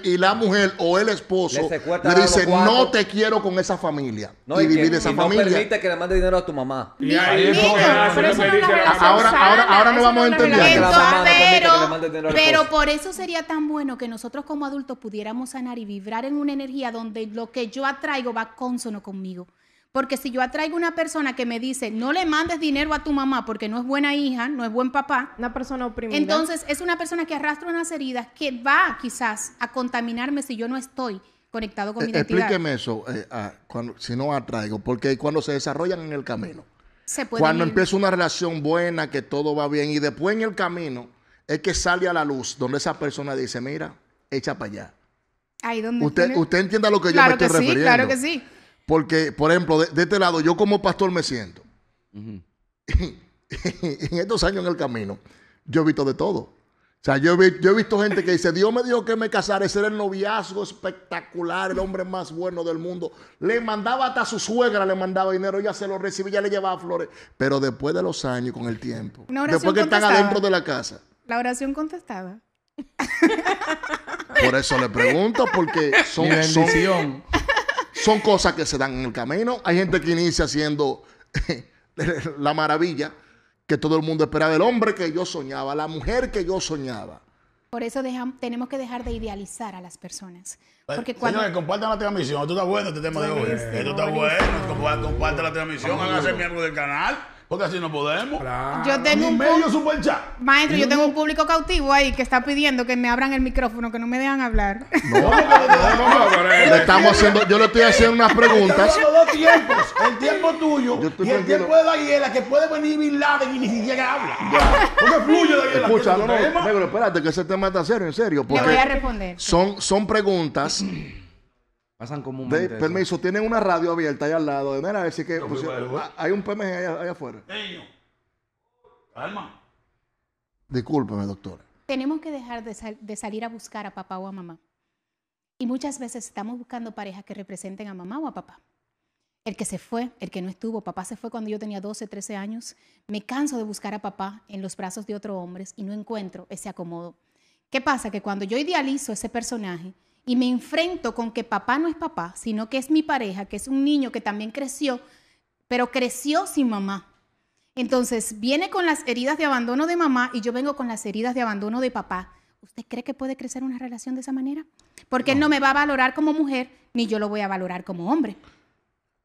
y la, mujer, o el esposo le, dice, no te quiero con esa familia. y, vivir esa familia. No permite que le mande dinero a tu mamá. ahora, no vamos a entender. Pero, pero por eso sería tan bueno que nosotros como adultos pudiéramos sanar y vibrar en una energía donde lo que yo atraigo va consono conmigo. Porque si yo atraigo una persona que me dice, no le mandes dinero a tu mamá porque no es buena hija, no es buen papá. Una persona oprimida. Entonces es una persona que arrastra unas heridas que va quizás a contaminarme si yo no estoy conectado con eh, mi identidad. Explíqueme eso, eh, ah, si no atraigo, porque cuando se desarrollan en el camino. cuando empieza una relación buena, que todo va bien, y después en el camino es que sale a la luz, donde esa persona dice, mira, echa para allá. usted, usted entienda lo que yo me que sí, Claro que sí. Porque, por ejemplo, de, este lado, yo como pastor me siento. *laughs* en estos años en el camino, yo he visto de todo. O sea, yo he, visto gente que dice, Dios me dijo que me casara, ese era el noviazgo espectacular, el hombre más bueno del mundo. Le mandaba hasta a su suegra, le mandaba dinero, ella se lo recibía, le llevaba flores. Pero después de los años, con el tiempo, después que están adentro de la casa. La oración contestaba. Por eso le pregunto, porque son... Son cosas que se dan en el camino. Hay gente que inicia haciendo *laughs* la maravilla que todo el mundo esperaba, del hombre que yo soñaba, la mujer que yo soñaba. Por eso tenemos que dejar de idealizar a las personas. Porque cuando... compartan la transmisión. Esto está bueno, este tema de hoy. Esto está bueno. Compartan la transmisión, háganse miembro del canal. Porque así no podemos. Yo tengo un medio super Maestro, yo tengo un público cautivo ahí que está pidiendo que me abran el micrófono, que no me dejan hablar. No, no, no, le estamos haciendo, yo le estoy haciendo unas preguntas. dos tiempos, el tiempo tuyo y el tiempo de Daniela, que puede venir Bin Laden y ni siquiera habla. Ya. Porque fluye Daniela. Escucha, no, no, pero espérate que ese tema está serio, en serio. Porque le voy a responder. Son, son preguntas Pasan como un Permiso, tienen una radio abierta allá al lado. De ver si que pues, hay un PMG allá, allá afuera. Niño, calma. Discúlpeme, doctor. Tenemos que dejar de, de salir a buscar a papá o a mamá. Y muchas veces estamos buscando parejas que representen a mamá o a papá. El que se fue, el que no estuvo, papá se fue cuando yo tenía 12, 13 años. Me canso de buscar a papá en los brazos de otro hombre y no encuentro ese acomodo. ¿Qué pasa? Que cuando yo idealizo ese personaje, y me enfrento con que papá no es papá, sino que es mi pareja, que es un niño que también creció, pero creció sin mamá. Entonces viene con las heridas de abandono de mamá y yo vengo con las heridas de abandono de papá. ¿Usted cree que puede crecer una relación de esa manera? Porque él no me va a valorar como mujer, ni yo lo voy a valorar como hombre.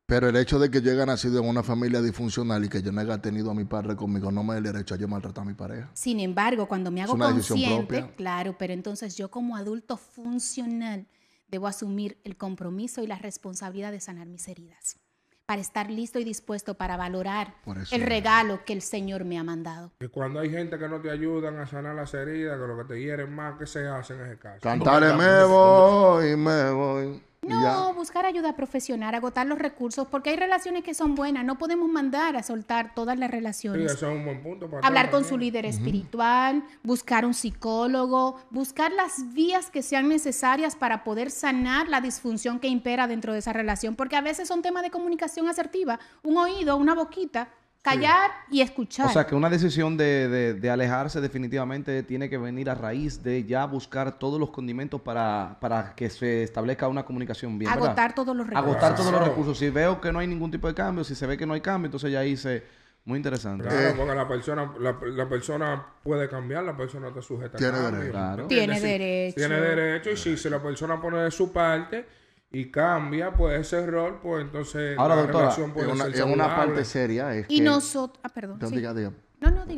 Pero el hecho de que yo haya nacido en una familia disfuncional y que yo no haya tenido a mi padre conmigo no me da el derecho a yo maltratar a mi pareja. Sin embargo, cuando me hago consciente, claro, pero entonces yo como adulto funcional debo asumir el compromiso y la responsabilidad de sanar mis heridas para estar listo y dispuesto para valorar el regalo que el Señor me ha mandado. Que cuando hay gente que no te ayudan a sanar las heridas, que lo que te hieren más, que se hacen es el caso. Cantaré me voy, me voy. No, buscar ayuda profesional, agotar los recursos, porque hay relaciones que son buenas, no podemos mandar a soltar todas las relaciones. eso es un buen punto Hablar con su líder espiritual, buscar un psicólogo, buscar las vías que sean necesarias para poder sanar la disfunción que impera dentro de esa relación, porque a veces son temas de comunicación asertiva, un oído, una boquita Callar y escuchar. O sea, que una decisión de, de, alejarse definitivamente tiene que venir a raíz de ya buscar todos los condimentos para, para que se establezca una comunicación bien. Agotar todos los recursos. Agotar todos los recursos. Si veo que no hay ningún tipo de cambio, si se ve que no hay cambio, entonces ya hice... Muy interesante. Claro, eh. porque la persona, la, persona puede cambiar, la persona está sujeta a Tiene derecho. Tiene, derecho. Tiene derecho. Y si, si la persona pone de su parte, y cambia pues ese rol, pues entonces Ahora, doctora, en una, parte seria es Y nosotros... Ah, perdón. No, no, diga,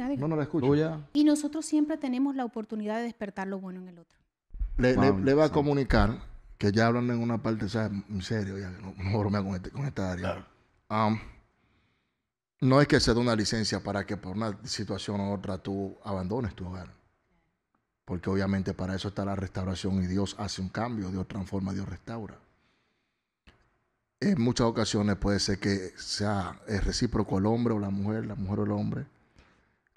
diga. No, no la escucho. Y nosotros siempre tenemos la oportunidad de despertar lo bueno en el otro. Le, va a comunicar que ya hablan en una parte, sea En serio, ya no, no este, con, esta área. Claro. Um, no es que se dé una licencia para que por una situación u otra tú abandones tu hogar. Porque obviamente para eso está la restauración y Dios hace un cambio, Dios transforma, Dios restaura en muchas ocasiones puede ser que sea eh, recíproco el hombre o la mujer, la mujer o el hombre.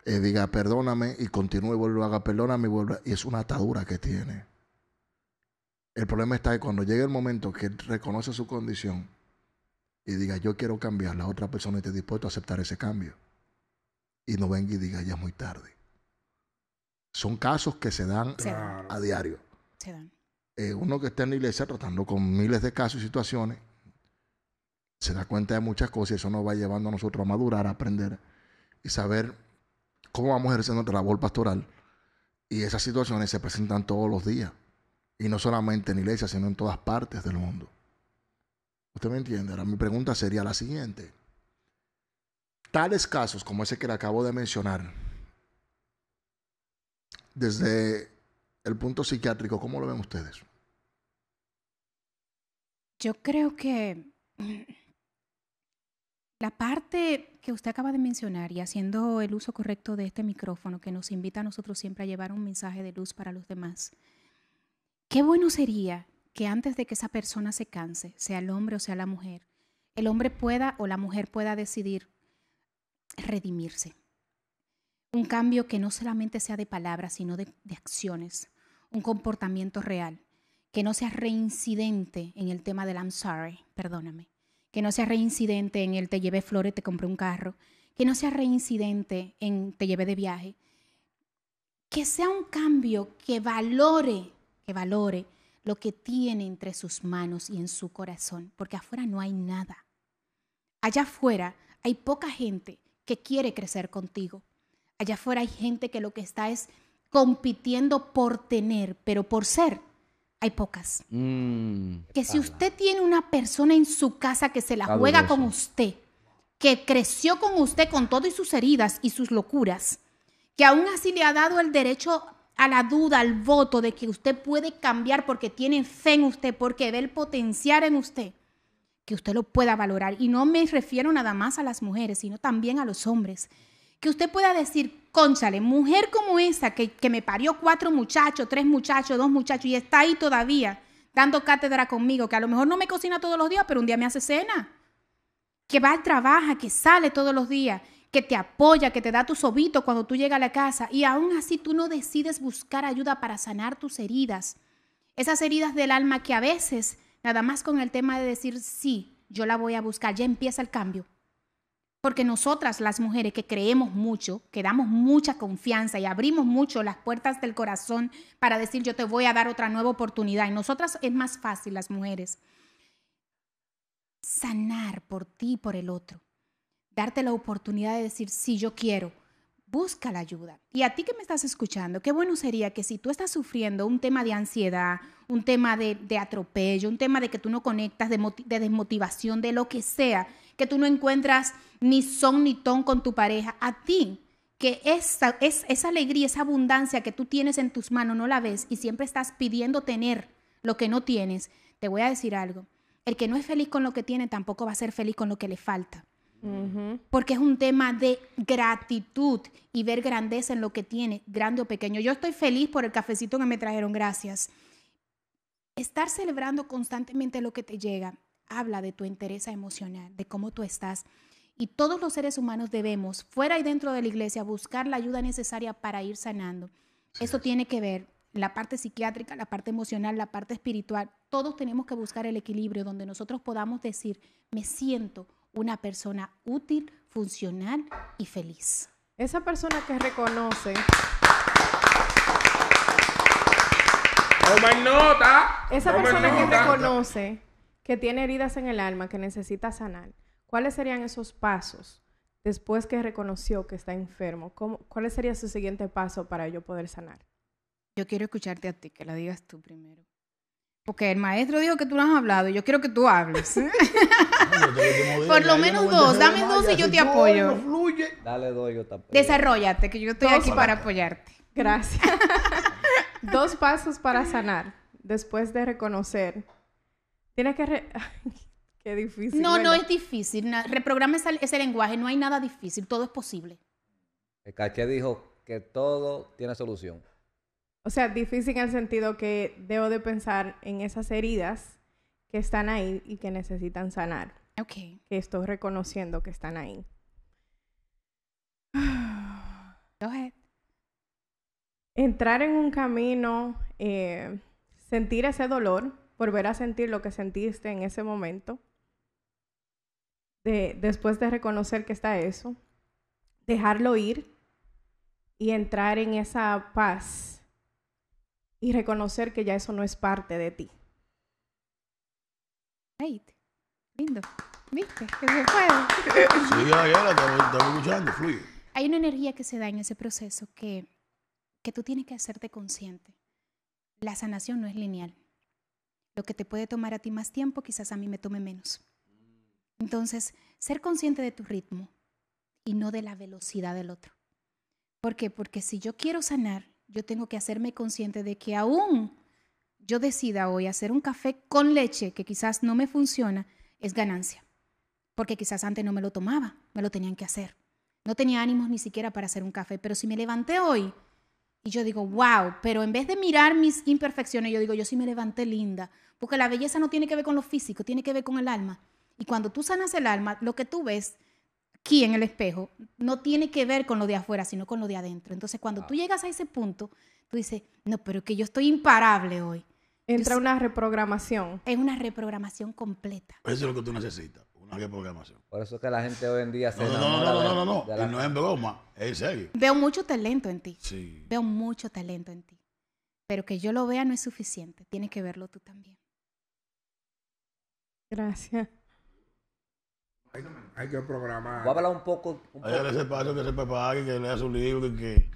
Eh, diga perdóname y continúe y vuelve a haga perdóname y vuelve. Y es una atadura que tiene. El problema está que cuando llega el momento que reconoce su condición y diga yo quiero cambiar, la otra persona esté dispuesta a aceptar ese cambio. Y no venga y diga ya es muy tarde. Son casos que se dan, a diario. Eh, uno que está en la iglesia tratando con miles de casos y situaciones se da cuenta de muchas cosas y eso nos va llevando a nosotros a madurar, a aprender y saber cómo vamos ejerciendo nuestra labor pastoral. Y esas situaciones se presentan todos los días. Y no solamente en iglesia, sino en todas partes del mundo. ¿Usted me entiende? Ahora mi pregunta sería la siguiente. Tales casos como ese que le acabo de mencionar, desde el punto psiquiátrico, ¿cómo lo ven ustedes? Yo creo que la parte que usted acaba de mencionar y haciendo el uso correcto de este micrófono que nos invita a nosotros siempre a llevar un mensaje de luz para los demás, qué bueno sería que antes de que esa persona se canse, sea el hombre o sea la mujer, el hombre pueda o la mujer pueda decidir redimirse. Un cambio que no solamente sea de palabras, sino de, acciones, un comportamiento real, que no sea reincidente en el tema del I'm sorry, perdóname, que no sea reincidente en el te lleve flores, te compré un carro, que no sea reincidente en te lleve de viaje, que sea un cambio que valore, que valore lo que tiene entre sus manos y en su corazón, porque afuera no hay nada. Allá afuera hay poca gente que quiere crecer contigo. Allá afuera hay gente que lo que está es compitiendo por tener, pero por ser hay pocas. Mm. que si usted tiene una persona en su casa que se la juega con usted, que creció con usted con todo y sus heridas y sus locuras, que aún así le ha dado el derecho a la duda, al voto de que usted puede cambiar porque tiene fe en usted, porque ve el potencial en usted, que usted lo pueda valorar. Y no me refiero nada más a las mujeres, sino también a los hombres que usted pueda decir, cónchale, mujer como esa que, me parió cuatro muchachos, tres muchachos, dos muchachos y está ahí todavía dando cátedra conmigo, que a lo mejor no me cocina todos los días, pero un día me hace cena, que va al trabajo, que sale todos los días, que te apoya, que te da tus sobito cuando tú llegas a la casa y aún así tú no decides buscar ayuda para sanar tus heridas, esas heridas del alma que a veces, nada más con el tema de decir sí, yo la voy a buscar, ya empieza el cambio. Porque nosotras las mujeres que creemos mucho, que damos mucha confianza y abrimos mucho las puertas del corazón para decir yo te voy a dar otra nueva oportunidad. Y nosotras es más fácil las mujeres sanar por ti y por el otro. Darte la oportunidad de decir si yo quiero. Busca la ayuda. Y a ti que me estás escuchando, qué bueno sería que si tú estás sufriendo un tema de ansiedad, un tema de, atropello, un tema de que tú no conectas, de desmotivación, de lo que sea, que tú no encuentras ni son ni ton con tu pareja, a ti que esa, es, esa alegría, esa abundancia que tú tienes en tus manos no la ves y siempre estás pidiendo tener lo que no tienes, te voy a decir algo. El que no es feliz con lo que tiene tampoco va a ser feliz con lo que le falta. Porque es un tema de gratitud y ver grandeza en lo que tiene, grande o pequeño. Yo estoy feliz por el cafecito que me trajeron, gracias. Estar celebrando constantemente lo que te llega habla de tu interés emocional, de cómo tú estás. Y todos los seres humanos debemos, fuera y dentro de la iglesia, buscar la ayuda necesaria para ir sanando. Esto tiene que ver la parte psiquiátrica, la parte emocional, la parte espiritual. Todos tenemos que buscar el equilibrio donde nosotros podamos decir, me siento una persona útil, funcional y feliz. Esa persona que reconoce. my nota. Esa persona que reconoce que tiene heridas en el alma que necesita sanar, ¿cuáles serían esos pasos después que reconoció que está enfermo? ¿Cuál sería su siguiente paso para yo poder sanar? Yo quiero escucharte a ti, que la digas tú primero. Porque el maestro dijo que tú no has hablado y yo quiero que tú hables. *laughs* Por lo menos dos, dame dos y yo te apoyo. Dale dos, yo te apoyo. Desarrollate, que yo estoy aquí para apoyarte. Gracias. *laughs* dos pasos para sanar después de reconocer Tienes que... *laughs* Qué difícil. No, no es difícil. Reprograma ese, lenguaje. No hay nada difícil. Todo es posible. El caché dijo que todo tiene solución. O sea, difícil en el sentido que debo de pensar en esas heridas que están ahí y que necesitan sanar. Ok. Que estoy reconociendo que están ahí. *sighs* Go ahead. Entrar en un camino, eh, sentir ese dolor, volver a sentir lo que sentiste en ese momento, de, después de reconocer que está eso, dejarlo ir y entrar en esa paz y reconocer que ya eso no es parte de ti. Lindo. ¿Viste? Que se *laughs* Sí, la estamos escuchando, Hay una energía que se da en ese proceso que, que tú tienes que hacerte consciente. La sanación no es lineal. Lo que te puede tomar a ti más tiempo, quizás a mí me tome menos. Entonces, ser consciente de tu ritmo y no de la velocidad del otro. ¿Por qué? Porque si yo quiero sanar, yo tengo que hacerme consciente de que aún yo decida hoy hacer un café con leche que quizás no me funciona, es ganancia. Porque quizás antes no me lo tomaba, me lo tenían que hacer. No tenía ánimos ni siquiera para hacer un café, pero si me levanté hoy y yo digo, wow, pero en vez de mirar mis imperfecciones, yo digo, yo sí me levanté linda, porque la belleza no tiene que ver con lo físico, tiene que ver con el alma. Y cuando tú sanas el alma, lo que tú ves aquí en el espejo no tiene que ver con lo de afuera, sino con lo de adentro. Entonces, cuando ah. tú llegas a ese punto, tú dices, no, pero que yo estoy imparable hoy. Entra una reprogramación. Es una reprogramación completa. Eso es lo que tú necesitas programación. Por eso es que la gente hoy en día se. No, no, no, no, no, no, no. no. Y no es broma, es serio. Veo mucho talento en ti. Sí. Veo mucho talento en ti. Pero que yo lo vea no es suficiente. Tienes que verlo tú también. Gracias. Hay, que programar. Voy a hablar un poco. Un ella poco. que que que.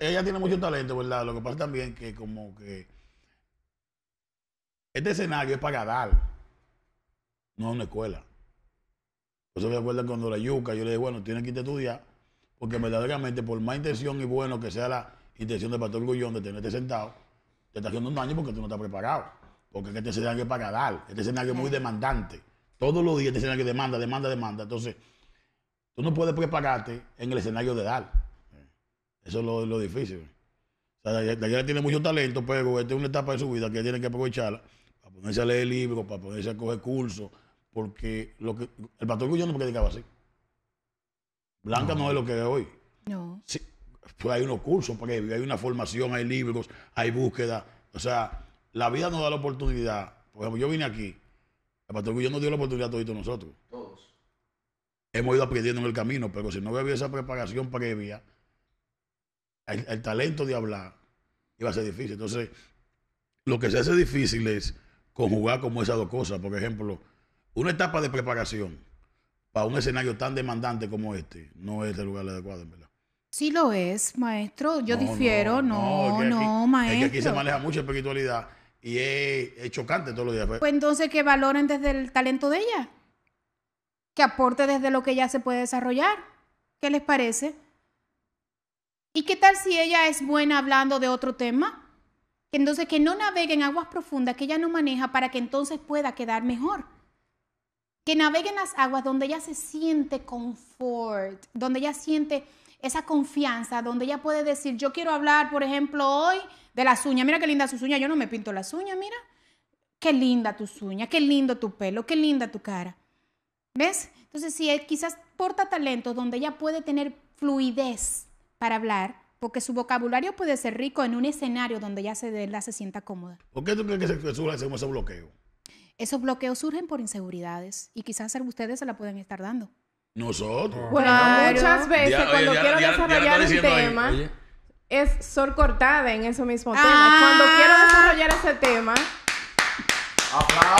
Ella, tiene mucho talento, ¿verdad? Lo que pasa también que, como que. Este escenario es para dar, no una escuela. Por eso me acuerdo cuando la yuca, yo le dije, bueno, tienes que irte a estudiar, porque verdaderamente, por más intención y bueno que sea la intención del pastor Gullón de tenerte sentado, te está haciendo un daño porque tú no estás preparado. Porque este escenario es para dar, este escenario es muy demandante. Todos los días este escenario demanda, demanda, demanda. Entonces, tú no puedes prepararte en el escenario de dar. Eso es lo, difícil. O sea, Dayana tiene mucho talento, pero esta es una etapa de su vida que tiene que aprovecharla para ponerse a leer libros, para ponerse a coger cursos, porque lo que, el pastor no predicaba así. Blanca no. es lo que es hoy. No. Sí, pues hay unos cursos previos, hay una formación, hay libros, hay búsqueda. O sea, la vida nos da la oportunidad. Por ejemplo, yo vine aquí, el pastor Gullón nos dio la oportunidad a todos nosotros. Todos. Hemos ido aprendiendo en el camino, pero si no había esa preparación previa, el talento de hablar iba a ser difícil. Entonces, lo que se hace difícil es conjugar como esas dos cosas. Por ejemplo, una etapa de preparación para un escenario tan demandante como este no es el lugar adecuado, verdad. Sí lo es, maestro. Yo difiero. No, no, maestro. Es que aquí se maneja mucha espiritualidad y es, chocante todos los días. Pues entonces que valoren desde el talento de ella. Que aporte desde lo que ella se puede desarrollar. ¿Qué les parece? ¿Y qué tal si ella es buena hablando de otro tema? que Entonces que no navegue en aguas profundas que ella no maneja para que entonces pueda quedar mejor que navegue en las aguas donde ella se siente confort, donde ella siente esa confianza, donde ella puede decir, yo quiero hablar, por ejemplo, hoy de las uñas, mira qué linda su uñas, yo no me pinto las uñas, mira, qué linda tus uñas, qué lindo tu pelo, qué linda tu cara. ¿Ves? Entonces, si él eh, quizás porta talento, donde ella puede tener fluidez para hablar, porque su vocabulario puede ser rico en un escenario donde ella se, se sienta cómoda. ¿Por qué tú crees que se, se, ese bloqueo? Esos bloqueos surgen por inseguridades y quizás ustedes se la pueden estar dando. Nosotros. Bueno, muchas veces cuando quiero desarrollar un tema, Es es cortada en ese mismo tema. Cuando ah. quiero desarrollar ese tema,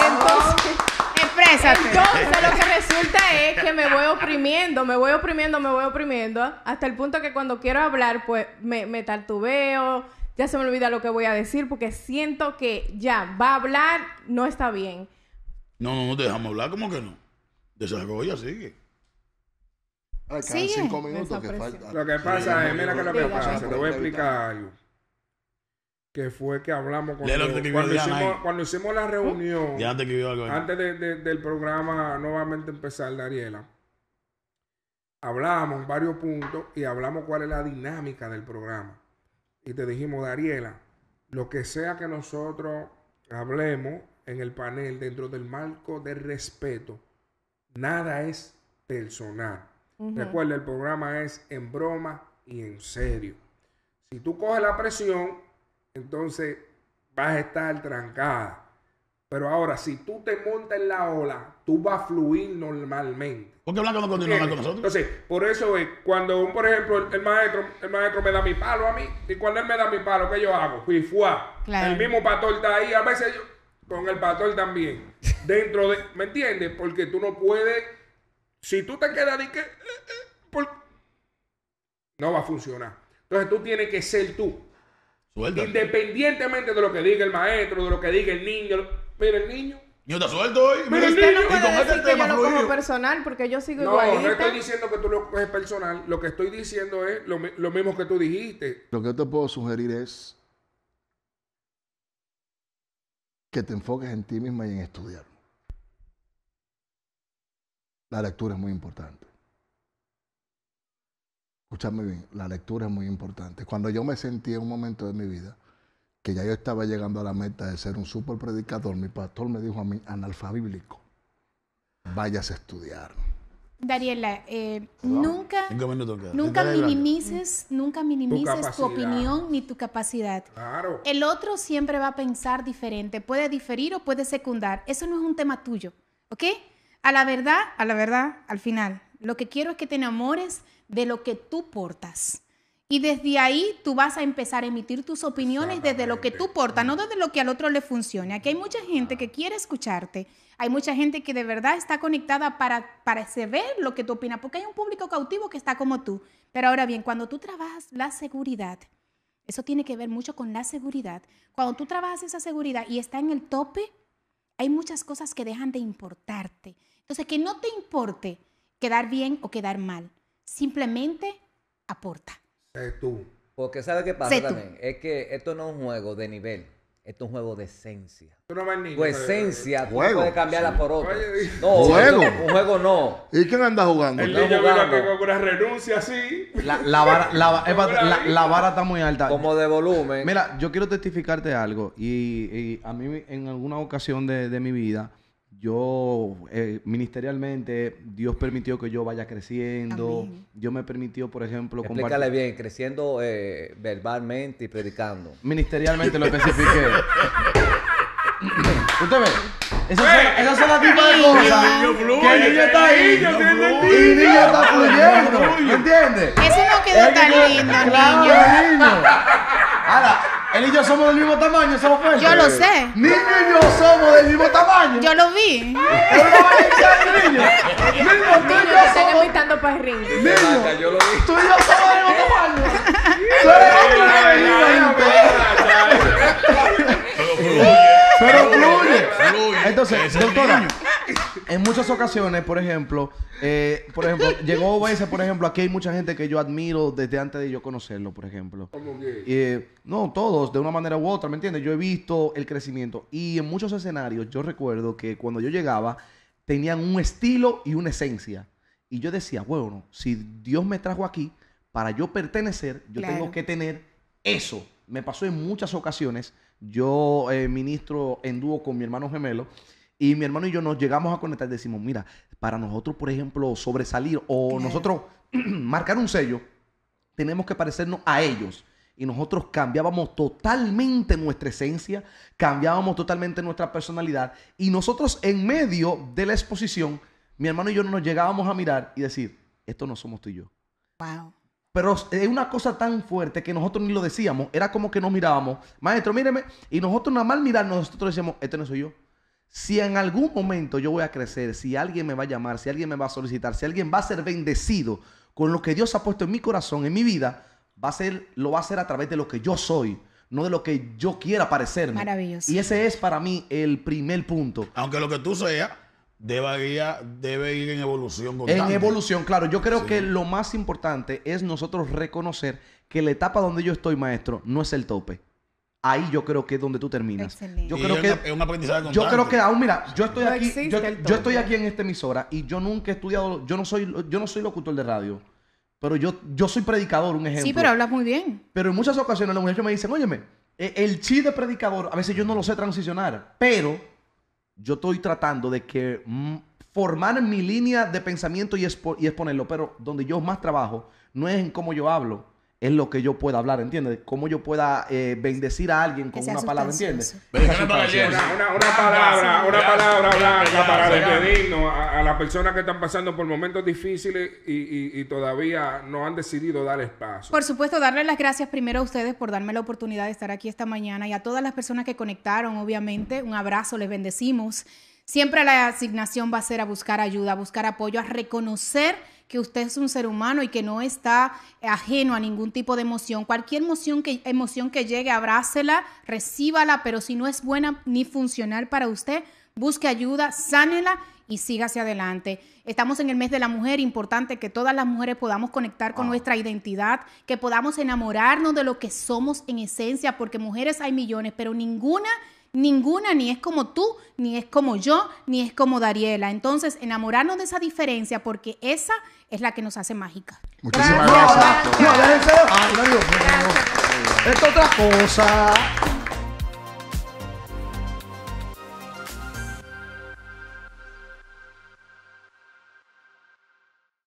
entonces, Entonces lo que resulta es que me voy oprimiendo, me voy oprimiendo, me voy oprimiendo, hasta el punto que cuando quiero hablar, pues me, me tartubeo, ya se me olvida lo que voy a decir porque siento que ya va a hablar, no está bien. No, no, no te dejamos hablar, ¿cómo que no? Desarrolla, sigue. cinco minutos que falta. Lo que pasa es, mira que lo que pasa, te voy a explicar algo. Que fue que hablamos con cuando, hicimos, la reunión. antes del programa nuevamente empezar, Dariela. Hablamos varios puntos y hablamos cuál es la dinámica del programa y te dijimos, Dariela, lo que sea que nosotros hablemos en el panel dentro del marco de respeto, nada es personal. Recuerda, el programa es en broma y en serio. Si tú coges la presión, entonces vas a estar trancada. Pero ahora, si tú te montas en la ola, tú vas a fluir normalmente. ¿Por qué Blanco no continúa con nosotros? Entonces, por eso es, cuando, por ejemplo, el, maestro, el maestro me da mi palo a mí, y cuando él me da mi palo, ¿qué yo hago? El mismo pastor está ahí, a veces yo, con el pastor también. *laughs* Dentro de, ¿me entiendes? Porque tú no puedes, si tú te quedas y que, eh, eh, no va a funcionar. Entonces tú tienes que ser tú. Independientemente de lo que diga el maestro, de lo que diga el niño, Mira el niño. Yo te suelto hoy. Pero no este lo personal porque yo sigo No, estoy diciendo que tú lo coges personal. Lo que estoy diciendo es lo, lo mismo que tú dijiste. Lo que yo te puedo sugerir es que te enfoques en ti misma y en estudiar. La lectura es muy importante. Escúchame bien, la lectura es muy importante. Cuando yo me sentí en un momento de mi vida que ya yo estaba llegando a la meta de ser un super predicador, mi pastor me dijo a mí, analfabíblico, vayas a estudiar. Dariela, eh, nunca, nunca minimices, nunca minimices tu, opinión ni tu capacidad. Claro. El otro siempre va a pensar diferente, puede diferir o puede secundar. Eso no es un tema tuyo, ¿ok? A la verdad, a la verdad, al final, lo que quiero es que te enamores de lo que tú portas. Y desde ahí tú vas a empezar a emitir tus opiniones desde lo que tú portas, no desde lo que al otro le funcione. Aquí hay mucha gente que quiere escucharte, hay mucha gente que de verdad está conectada para, para saber lo que tú opinas, porque hay un público cautivo que está como tú. Pero ahora bien, cuando tú trabajas la seguridad, eso tiene que ver mucho con la seguridad. Cuando tú trabajas esa seguridad y está en el tope, hay muchas cosas que dejan de importarte. Entonces, que no te importe quedar bien o quedar mal, simplemente aporta. Porque sabes qué pasa también? Es que esto no es un juego de nivel. Esto es un juego de esencia. tu esencia, tú puedes cambiarla por otra. Un juego no. ¿Y quién anda jugando? El niño que con una renuncia así. La, vara, la, *laughs* vara está muy alta. Como de volumen. Mira, yo quiero testificarte algo. Y, a mí en alguna ocasión de mi vida yo eh, ministerialmente Dios permitió que yo vaya creciendo. Yo Dios me permitió, por ejemplo, Explícale bien, creciendo eh, verbalmente y predicando. Ministerialmente lo especifiqué. *laughs* Usted ve, es la tipa de cosas. Que el niño está ahí el niño está fluyendo. ¿Me entiendes? Eso no quedó tan lindo, niño. *laughs* Ahora, él yo somos del mismo tamaño, lo fue? Yo lo sé. Niño y yo somos del mismo tamaño. Yo lo vi. niño. tú y yo lo invitando tú y yo somos del mismo tamaño. Pero Entonces, en muchas ocasiones, por ejemplo, eh, por ejemplo, llegó veces, por ejemplo, aquí hay mucha gente que yo admiro desde antes de yo conocerlo, por ejemplo. y eh, no, todos, de una manera u otra, ¿me entiendes? Yo he visto el crecimiento y en muchos escenarios yo recuerdo que cuando yo llegaba tenían un estilo y una esencia. Y yo decía, bueno, si Dios me trajo aquí, para yo pertenecer, yo tengo que tener eso. Me pasó en muchas ocasiones yo eh, ministro en dúo con mi hermano gemelo. Y mi hermano y yo nos llegamos a conectar y decimos, mira, para nosotros, por ejemplo, sobresalir o nosotros *clears throat* marcar un sello, tenemos que parecernos a ellos. Y nosotros cambiábamos totalmente nuestra esencia, cambiábamos totalmente nuestra personalidad. Y nosotros en medio de la exposición, mi hermano y yo nos llegábamos a mirar y decir, esto no somos tú y yo. Wow. Pero es una cosa tan fuerte que nosotros ni lo decíamos. Era como que nos mirábamos, maestro, míreme. Y nosotros nada más mirarnos, nosotros decíamos, este no soy yo. Si en algún momento yo voy a crecer, si alguien me va a llamar, si alguien me va a solicitar, si alguien va a ser bendecido con lo que Dios ha puesto en mi corazón, en mi vida, va a ser, lo va a hacer a través de lo que yo soy, no de lo que yo quiera parecerme. Maravilloso. Y ese es para mí el primer punto. Aunque lo que tú seas Debe ir, debe ir en evolución. Constante. En evolución, claro. Yo creo que lo más importante es nosotros reconocer que la etapa donde yo estoy, maestro, no es el tope. Ahí yo creo que es donde tú terminas. Yo creo es que es un aprendizaje constante. Yo creo que aún mira, yo estoy aquí, yo, estoy aquí en esta emisora y yo nunca he estudiado, yo no soy, yo no soy locutor de radio. Pero yo, yo soy predicador, un ejemplo. Sí, pero hablas muy bien. Pero en muchas ocasiones las mujeres me dicen, óyeme, eh, el chi de predicador, a veces yo no lo sé transicionar, pero yo estoy tratando de que mm, formar mi línea de pensamiento y, y exponerlo, pero donde yo más trabajo no es en cómo yo hablo, es lo que yo pueda hablar, ¿entiendes? Cómo yo pueda eh, bendecir a alguien con una palabra, ¿entiendes? Una, una, palabra, una palabra para despedirnos a, las personas que están pasando por momentos difíciles y, todavía no han decidido dar espacio. Por supuesto, darles las gracias primero a ustedes por darme la oportunidad de estar aquí esta mañana y a todas las personas que conectaron, obviamente, un abrazo, les bendecimos. Siempre la asignación va a ser a buscar ayuda, a buscar apoyo, a reconocer que usted es un ser humano y que no está eh, ajeno a ningún tipo de emoción. Cualquier emoción que, emoción que llegue, abrácela, recíbala, pero si no es buena ni funcional para usted, busque ayuda, sánela y siga hacia adelante. Estamos en el mes de la mujer, importante que todas las mujeres podamos conectar con nuestra identidad, que podamos enamorarnos de lo que somos en esencia, porque mujeres hay millones, pero ninguna Ninguna ni es como tú, ni es como yo, ni es como Dariela. Entonces, enamorarnos de esa diferencia porque esa es la que nos hace mágica. Muchísimas gracias. Es otra cosa.